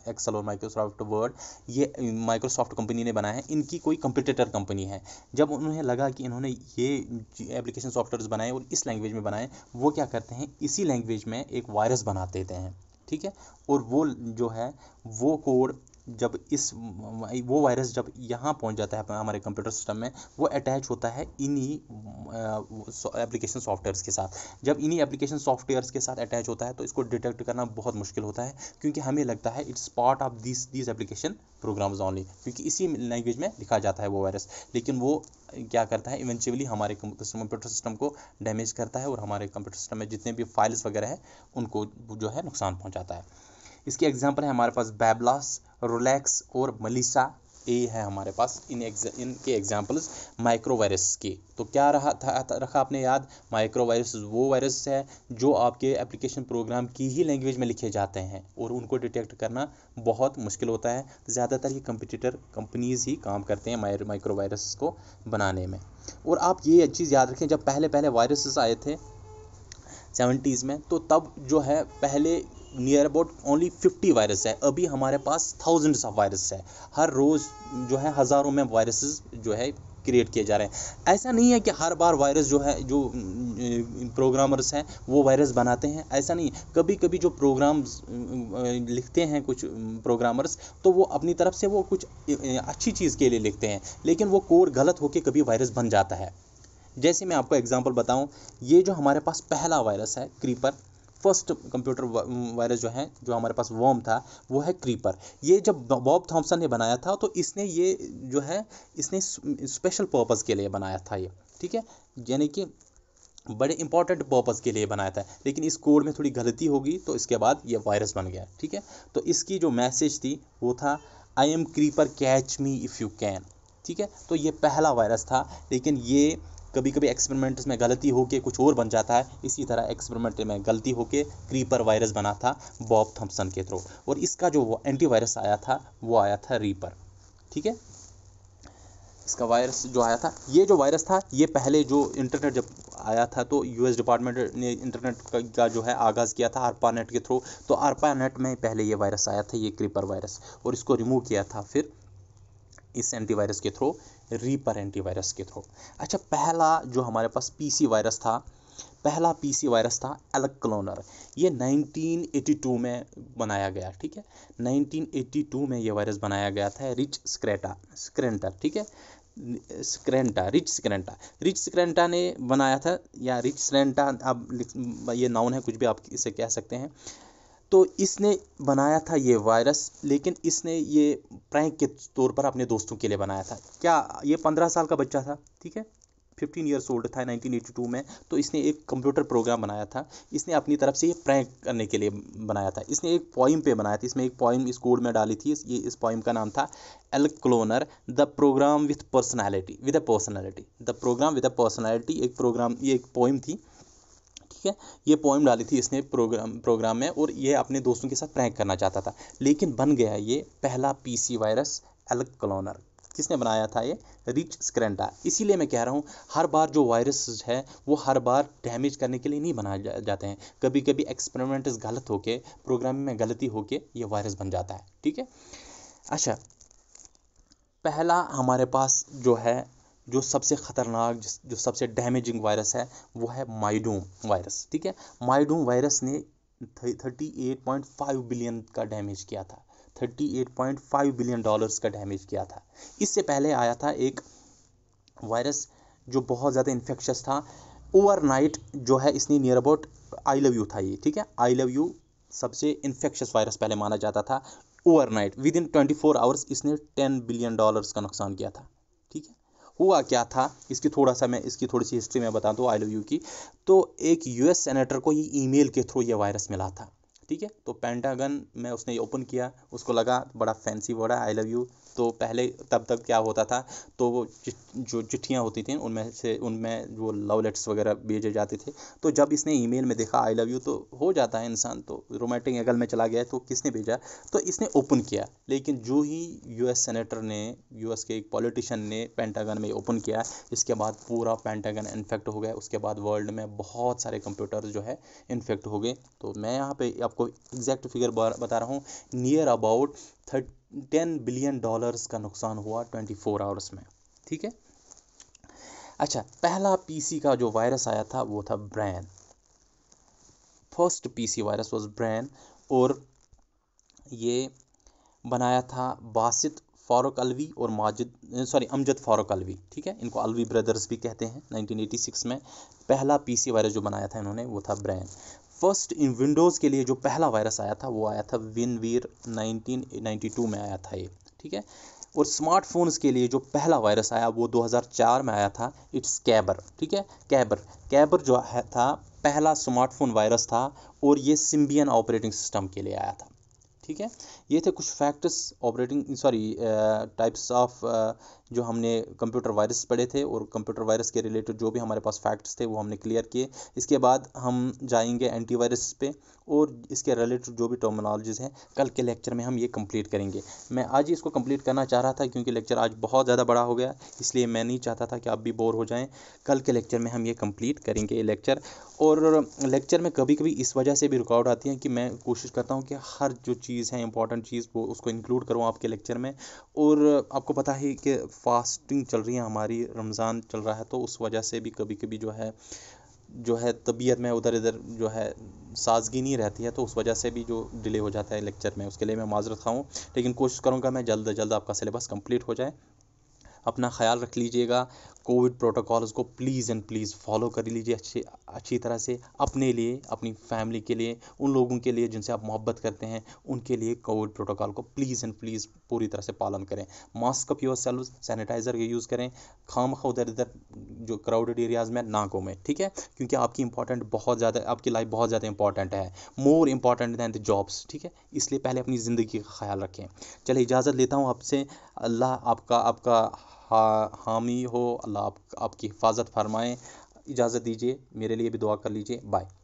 एक्सेल और माइक्रोसॉफ्ट वर्ड ये माइक्रोसॉफ्ट कंपनी ने बनाए हैं इनकी कोई कंपिटेटर कंपनी है जब उन्हें लगा कि इन्होंने ये एप्लीकेशन सॉफ्टवेयर बनाए और इस लैंग्वेज में बनाए वो क्या करते हैं इसी लैंग्वेज में एक वायरस बना देते हैं ठीक है और वो जो है वो कोड जब इस वो वायरस जब यहाँ पहुँच जाता है हमारे कंप्यूटर सिस्टम में वो अटैच होता है इन्हीं एप्लीकेशन सॉफ्टवेयर्स के साथ जब इन्हीं एप्लीकेशन सॉफ्टवेयर्स के साथ अटैच होता है तो इसको डिटेक्ट करना बहुत मुश्किल होता है क्योंकि हमें लगता है it's part of this this application programs only क्योंकि इसी लैंग्वेज में लिखा जाता है वो वायरस लेकिन वो क्या करता है इवेंचुअली हमारे कंप्यूटर सिस्टम को डैमेज करता है और हमारे कंप्यूटर सिस्टम में जितने भी फाइल्स वगैरह हैं उनको जो है नुकसान पहुँचाता है इसके एग्जाम्पल है हमारे पास बैबलास रोलैक्स और मलिसा ए है हमारे पास इन एग्जा इनके एग्जाम्पल्स माइक्रोवायरस के तो क्या रहा था, था रखा आपने याद माइक्रोवायरस वो वायरस है जो आपके एप्लीकेशन प्रोग्राम की ही लैंग्वेज में लिखे जाते हैं और उनको डिटेक्ट करना बहुत मुश्किल होता है ज़्यादातर ये कंपटीटर कंपनीज़ ही काम करते हैं माइक्रोवायरस को बनाने में और आप ये चीज़ याद रखें जब पहले पहले वायरसेस आए थे सेवेंटीज़ में तो तब जो है पहले near about only fifty virus है अभी हमारे पास थाउजेंड्स ऑफ वायरस है हर रोज़ जो है हज़ारों में वायरसेस जो है क्रिएट किए जा रहे हैं ऐसा नहीं है कि हर बार वायरस जो है जो प्रोग्रामर्स हैं वो वायरस बनाते हैं ऐसा नहीं कभी कभी जो प्रोग्राम्स लिखते हैं कुछ प्रोग्रामर्स तो वो अपनी तरफ से वो कुछ अच्छी चीज़ के लिए लिखते हैं लेकिन वो कोर गलत होकर कभी वायरस बन जाता है जैसे मैं आपको एग्ज़ाम्पल बताऊं ये जो हमारे पास पहला वायरस है क्रीपर फर्स्ट कंप्यूटर वायरस जो है जो हमारे पास वॉम था वो है क्रीपर ये जब बॉब थॉम्सन ने बनाया था तो इसने ये जो है इसने स्पेशल पर्पज़ के लिए बनाया था ये ठीक है यानी कि बड़े इंपॉर्टेंट पर्पज़ के लिए बनाया था लेकिन इस कोड में थोड़ी गलती होगी तो इसके बाद ये वायरस बन गया ठीक है तो इसकी जो मैसेज थी वो था I'm creeper catch me if you can ठीक है तो ये पहला वायरस था लेकिन ये कभी कभी एक्सपेरिमेंट में गलती होकर कुछ और बन जाता है इसी तरह एक्सपेरिमेंट में गलती होकर क्रीपर वायरस बना था बॉब थम्पसन के थ्रू और इसका जो एंटीवायरस आया था वो आया था रीपर ठीक है इसका वायरस जो आया था ये जो वायरस था ये पहले जो इंटरनेट जब आया था तो यूएस डिपार्टमेंट ने इंटरनेट का जो है आगाज़ किया था आरपा नेट के थ्रू तो आरपा नेट में पहले ये वायरस आया था ये क्रीपर वायरस और इसको रिमूव किया था फिर इस एंटीवायरस के थ्रू रीपर एंटी वायरस के थ्रू अच्छा पहला जो हमारे पास पीसी वायरस था पहला पीसी वायरस था एलक्लोनर ये 1982 में बनाया गया ठीक है 1982 में ये वायरस बनाया गया था रिच स्क्रेटा स्क्रेंटर ठीक है स्क्रेंटा रिच स्क्रेंटा रिच स्क्रेंटा ने बनाया था या रिच स्क्रेंटा आप ये नाउन है कुछ भी आप इसे कह सकते हैं तो इसने बनाया था ये वायरस लेकिन इसने ये प्रैंक के तौर पर अपने दोस्तों के लिए बनाया था क्या ये पंद्रह साल का बच्चा था ठीक है फिफ्टीन ईयर्स ओल्ड था नाइनटीन एटी टू में तो इसने एक कंप्यूटर प्रोग्राम बनाया था इसने अपनी तरफ से ये प्रैंक करने के लिए बनाया था इसने एक पॉइम पे बनाया था इसमें एक पॉइम इस कोड में डाली थी ये इस पॉइम का नाम था Elk Cloner the program with personality with a personality the program with a personality एक प्रोग्राम ये एक पोइम थी ठीक है ये पोइम डाली थी इसने प्रोग्राम प्रोग्राम में और ये अपने दोस्तों के साथ प्रैंक करना चाहता था लेकिन बन गया ये पहला पीसी वायरस एलक क्लोनर किसने बनाया था ये रिच स्क्रेंटा इसीलिए मैं कह रहा हूँ हर बार जो वायरस है वो हर बार डैमेज करने के लिए नहीं बनाए जा, जाते हैं कभी कभी एक्सपेरिमेंट गलत होके प्रोग्राम में गलती होके ये वायरस बन जाता है ठीक है अच्छा पहला हमारे पास जो है जो सबसे ख़तरनाक जो सबसे डैमेजिंग वायरस है वो है माइडोम वायरस ठीक है माइडोम वायरस ने thirty eight point five billion का डैमेज किया था thirty eight point five billion dollars का डैमेज किया था इससे पहले आया था एक वायरस जो बहुत ज़्यादा इन्फेक्शस था ओवरनाइट जो है इसने near about I love you था ये ठीक है आई लव यू सबसे इन्फेक्शस वायरस पहले माना जाता था overnight within twenty four hours इसने टेन बिलियन डॉलर्स का नुकसान किया था हुआ क्या था इसकी थोड़ा सा मैं इसकी थोड़ी सी हिस्ट्री मैं बताता हूँ आई लव यू की तो एक यूएस सेनेटर को ये ईमेल के थ्रू ये वायरस मिला था ठीक है तो पेंटागन में उसने ओपन किया उसको लगा बड़ा फैंसी वर्ड है आई लव यू तो पहले तब तक क्या होता था तो वो जो चिट्ठियाँ होती थी उनमें से उनमें वो लव लेट्स वगैरह भेजे जाते थे तो जब इसने ई में देखा आई लव यू तो हो जाता है इंसान तो रोमांटिक एंगल में चला गया तो किसने भेजा तो इसने ओपन किया लेकिन जो ही यू सेनेटर ने यू के एक पॉलिटिशियन ने पेंटागन में ओपन किया इसके बाद पूरा पेंटागन इन्फेक्ट हो गया उसके बाद वर्ल्ड में बहुत सारे कंप्यूटर जो है इन्फेक्ट हो गए तो मैं यहाँ पे आपको एग्जैक्ट फिगर बता रहा हूँ near about thirty ten billion dollars का नुकसान हुआ ट्वेंटी फोर आवर्स में ठीक है अच्छा पहला पीसी का जो वायरस आया था वो था Brain first PC virus was Brain और ये बनाया था बासित फारूक अलवी और माजिद सॉरी अमजद फारूक अलवी ठीक है इनको अलवी ब्रदर्स भी कहते हैं 1986 में पहला पीसी वायरस जो बनाया था इन्होंने वो था ब्रैन फर्स्ट इन विंडोज़ के लिए जो पहला वायरस आया था वो आया था विनवीर 1992 में आया था ये ठीक है और स्मार्टफोन्स के लिए जो पहला वायरस आया वो 2004 में आया था इट्स कैबर ठीक है कैबर कैबर जो है था पहला स्मार्टफोन वायरस था और ये सिम्बियन ऑपरेटिंग सिस्टम के लिए आया था ठीक है ये थे कुछ factors operating sorry types of जो हमने कंप्यूटर वायरस पढ़े थे और कंप्यूटर वायरस के रिलेटेड जो भी हमारे पास फैक्ट्स थे वो हमने क्लियर किए इसके बाद हम जाएंगे एंटीवायरस पे और इसके रिलेटेड जो भी टर्मिनोलॉजीज़ हैं कल के लेक्चर में हम ये कंप्लीट करेंगे मैं आज ही इसको कंप्लीट करना चाह रहा था क्योंकि लेक्चर आज बहुत ज़्यादा बड़ा हो गया इसलिए मैं नहीं चाहता था कि आप भी बोर हो जाएँ कल के लेक्चर में हम ये कंप्लीट करेंगे ये लेक्चर और लेक्चर में कभी कभी इस वजह से भी रुकावट आती है कि मैं कोशिश करता हूँ कि हर जो चीज़ है इंपॉर्टेंट चीज़ वो उसको इंक्लूड करूँ आपके लेक्चर में और आपको पता ही कि फास्टिंग चल रही है हमारी रमज़ान चल रहा है तो उस वजह से भी कभी कभी जो है जो है तबीयत में उधर इधर जो है साजगी नहीं रहती है तो उस वजह से भी जो डिले हो जाता है लेक्चर में उसके लिए मैं माजरत खाऊँ लेकिन कोशिश करूँगा मैं जल्द जल्द आपका सिलेबस कम्प्लीट हो जाए अपना ख्याल रख लीजिएगा कोविड प्रोटोकॉल्स को प्लीज़ एंड प्लीज़ फॉलो कर लीजिए अच्छे अच्छी तरह से अपने लिए अपनी फैमिली के लिए उन लोगों के लिए जिनसे आप मोहब्बत करते हैं उनके लिए कोविड प्रोटोकॉल को प्लीज़ एंड प्लीज़ पूरी तरह से पालन करें मास्क का प्योर सेल्फ सैनिटाइज़र का यूज़ करें खाम खा उधर इधर जो क्राउडेड एरियाज़ में ना घूमें ठीक है क्योंकि आपकी इंपॉर्टेंट बहुत ज़्यादा आपकी लाइफ बहुत ज़्यादा इंपॉर्टेंट है more important than the jobs ठीक है इसलिए पहले अपनी ज़िंदगी का ख्याल रखें चलिए इजाज़त लेता हूँ आपसे अल्लाह आपका आपका हा हामी हो अल्लाह आप आपकी हिफाज़त फरमाएँ इजाज़त दीजिए मेरे लिए भी दुआ कर लीजिए बाय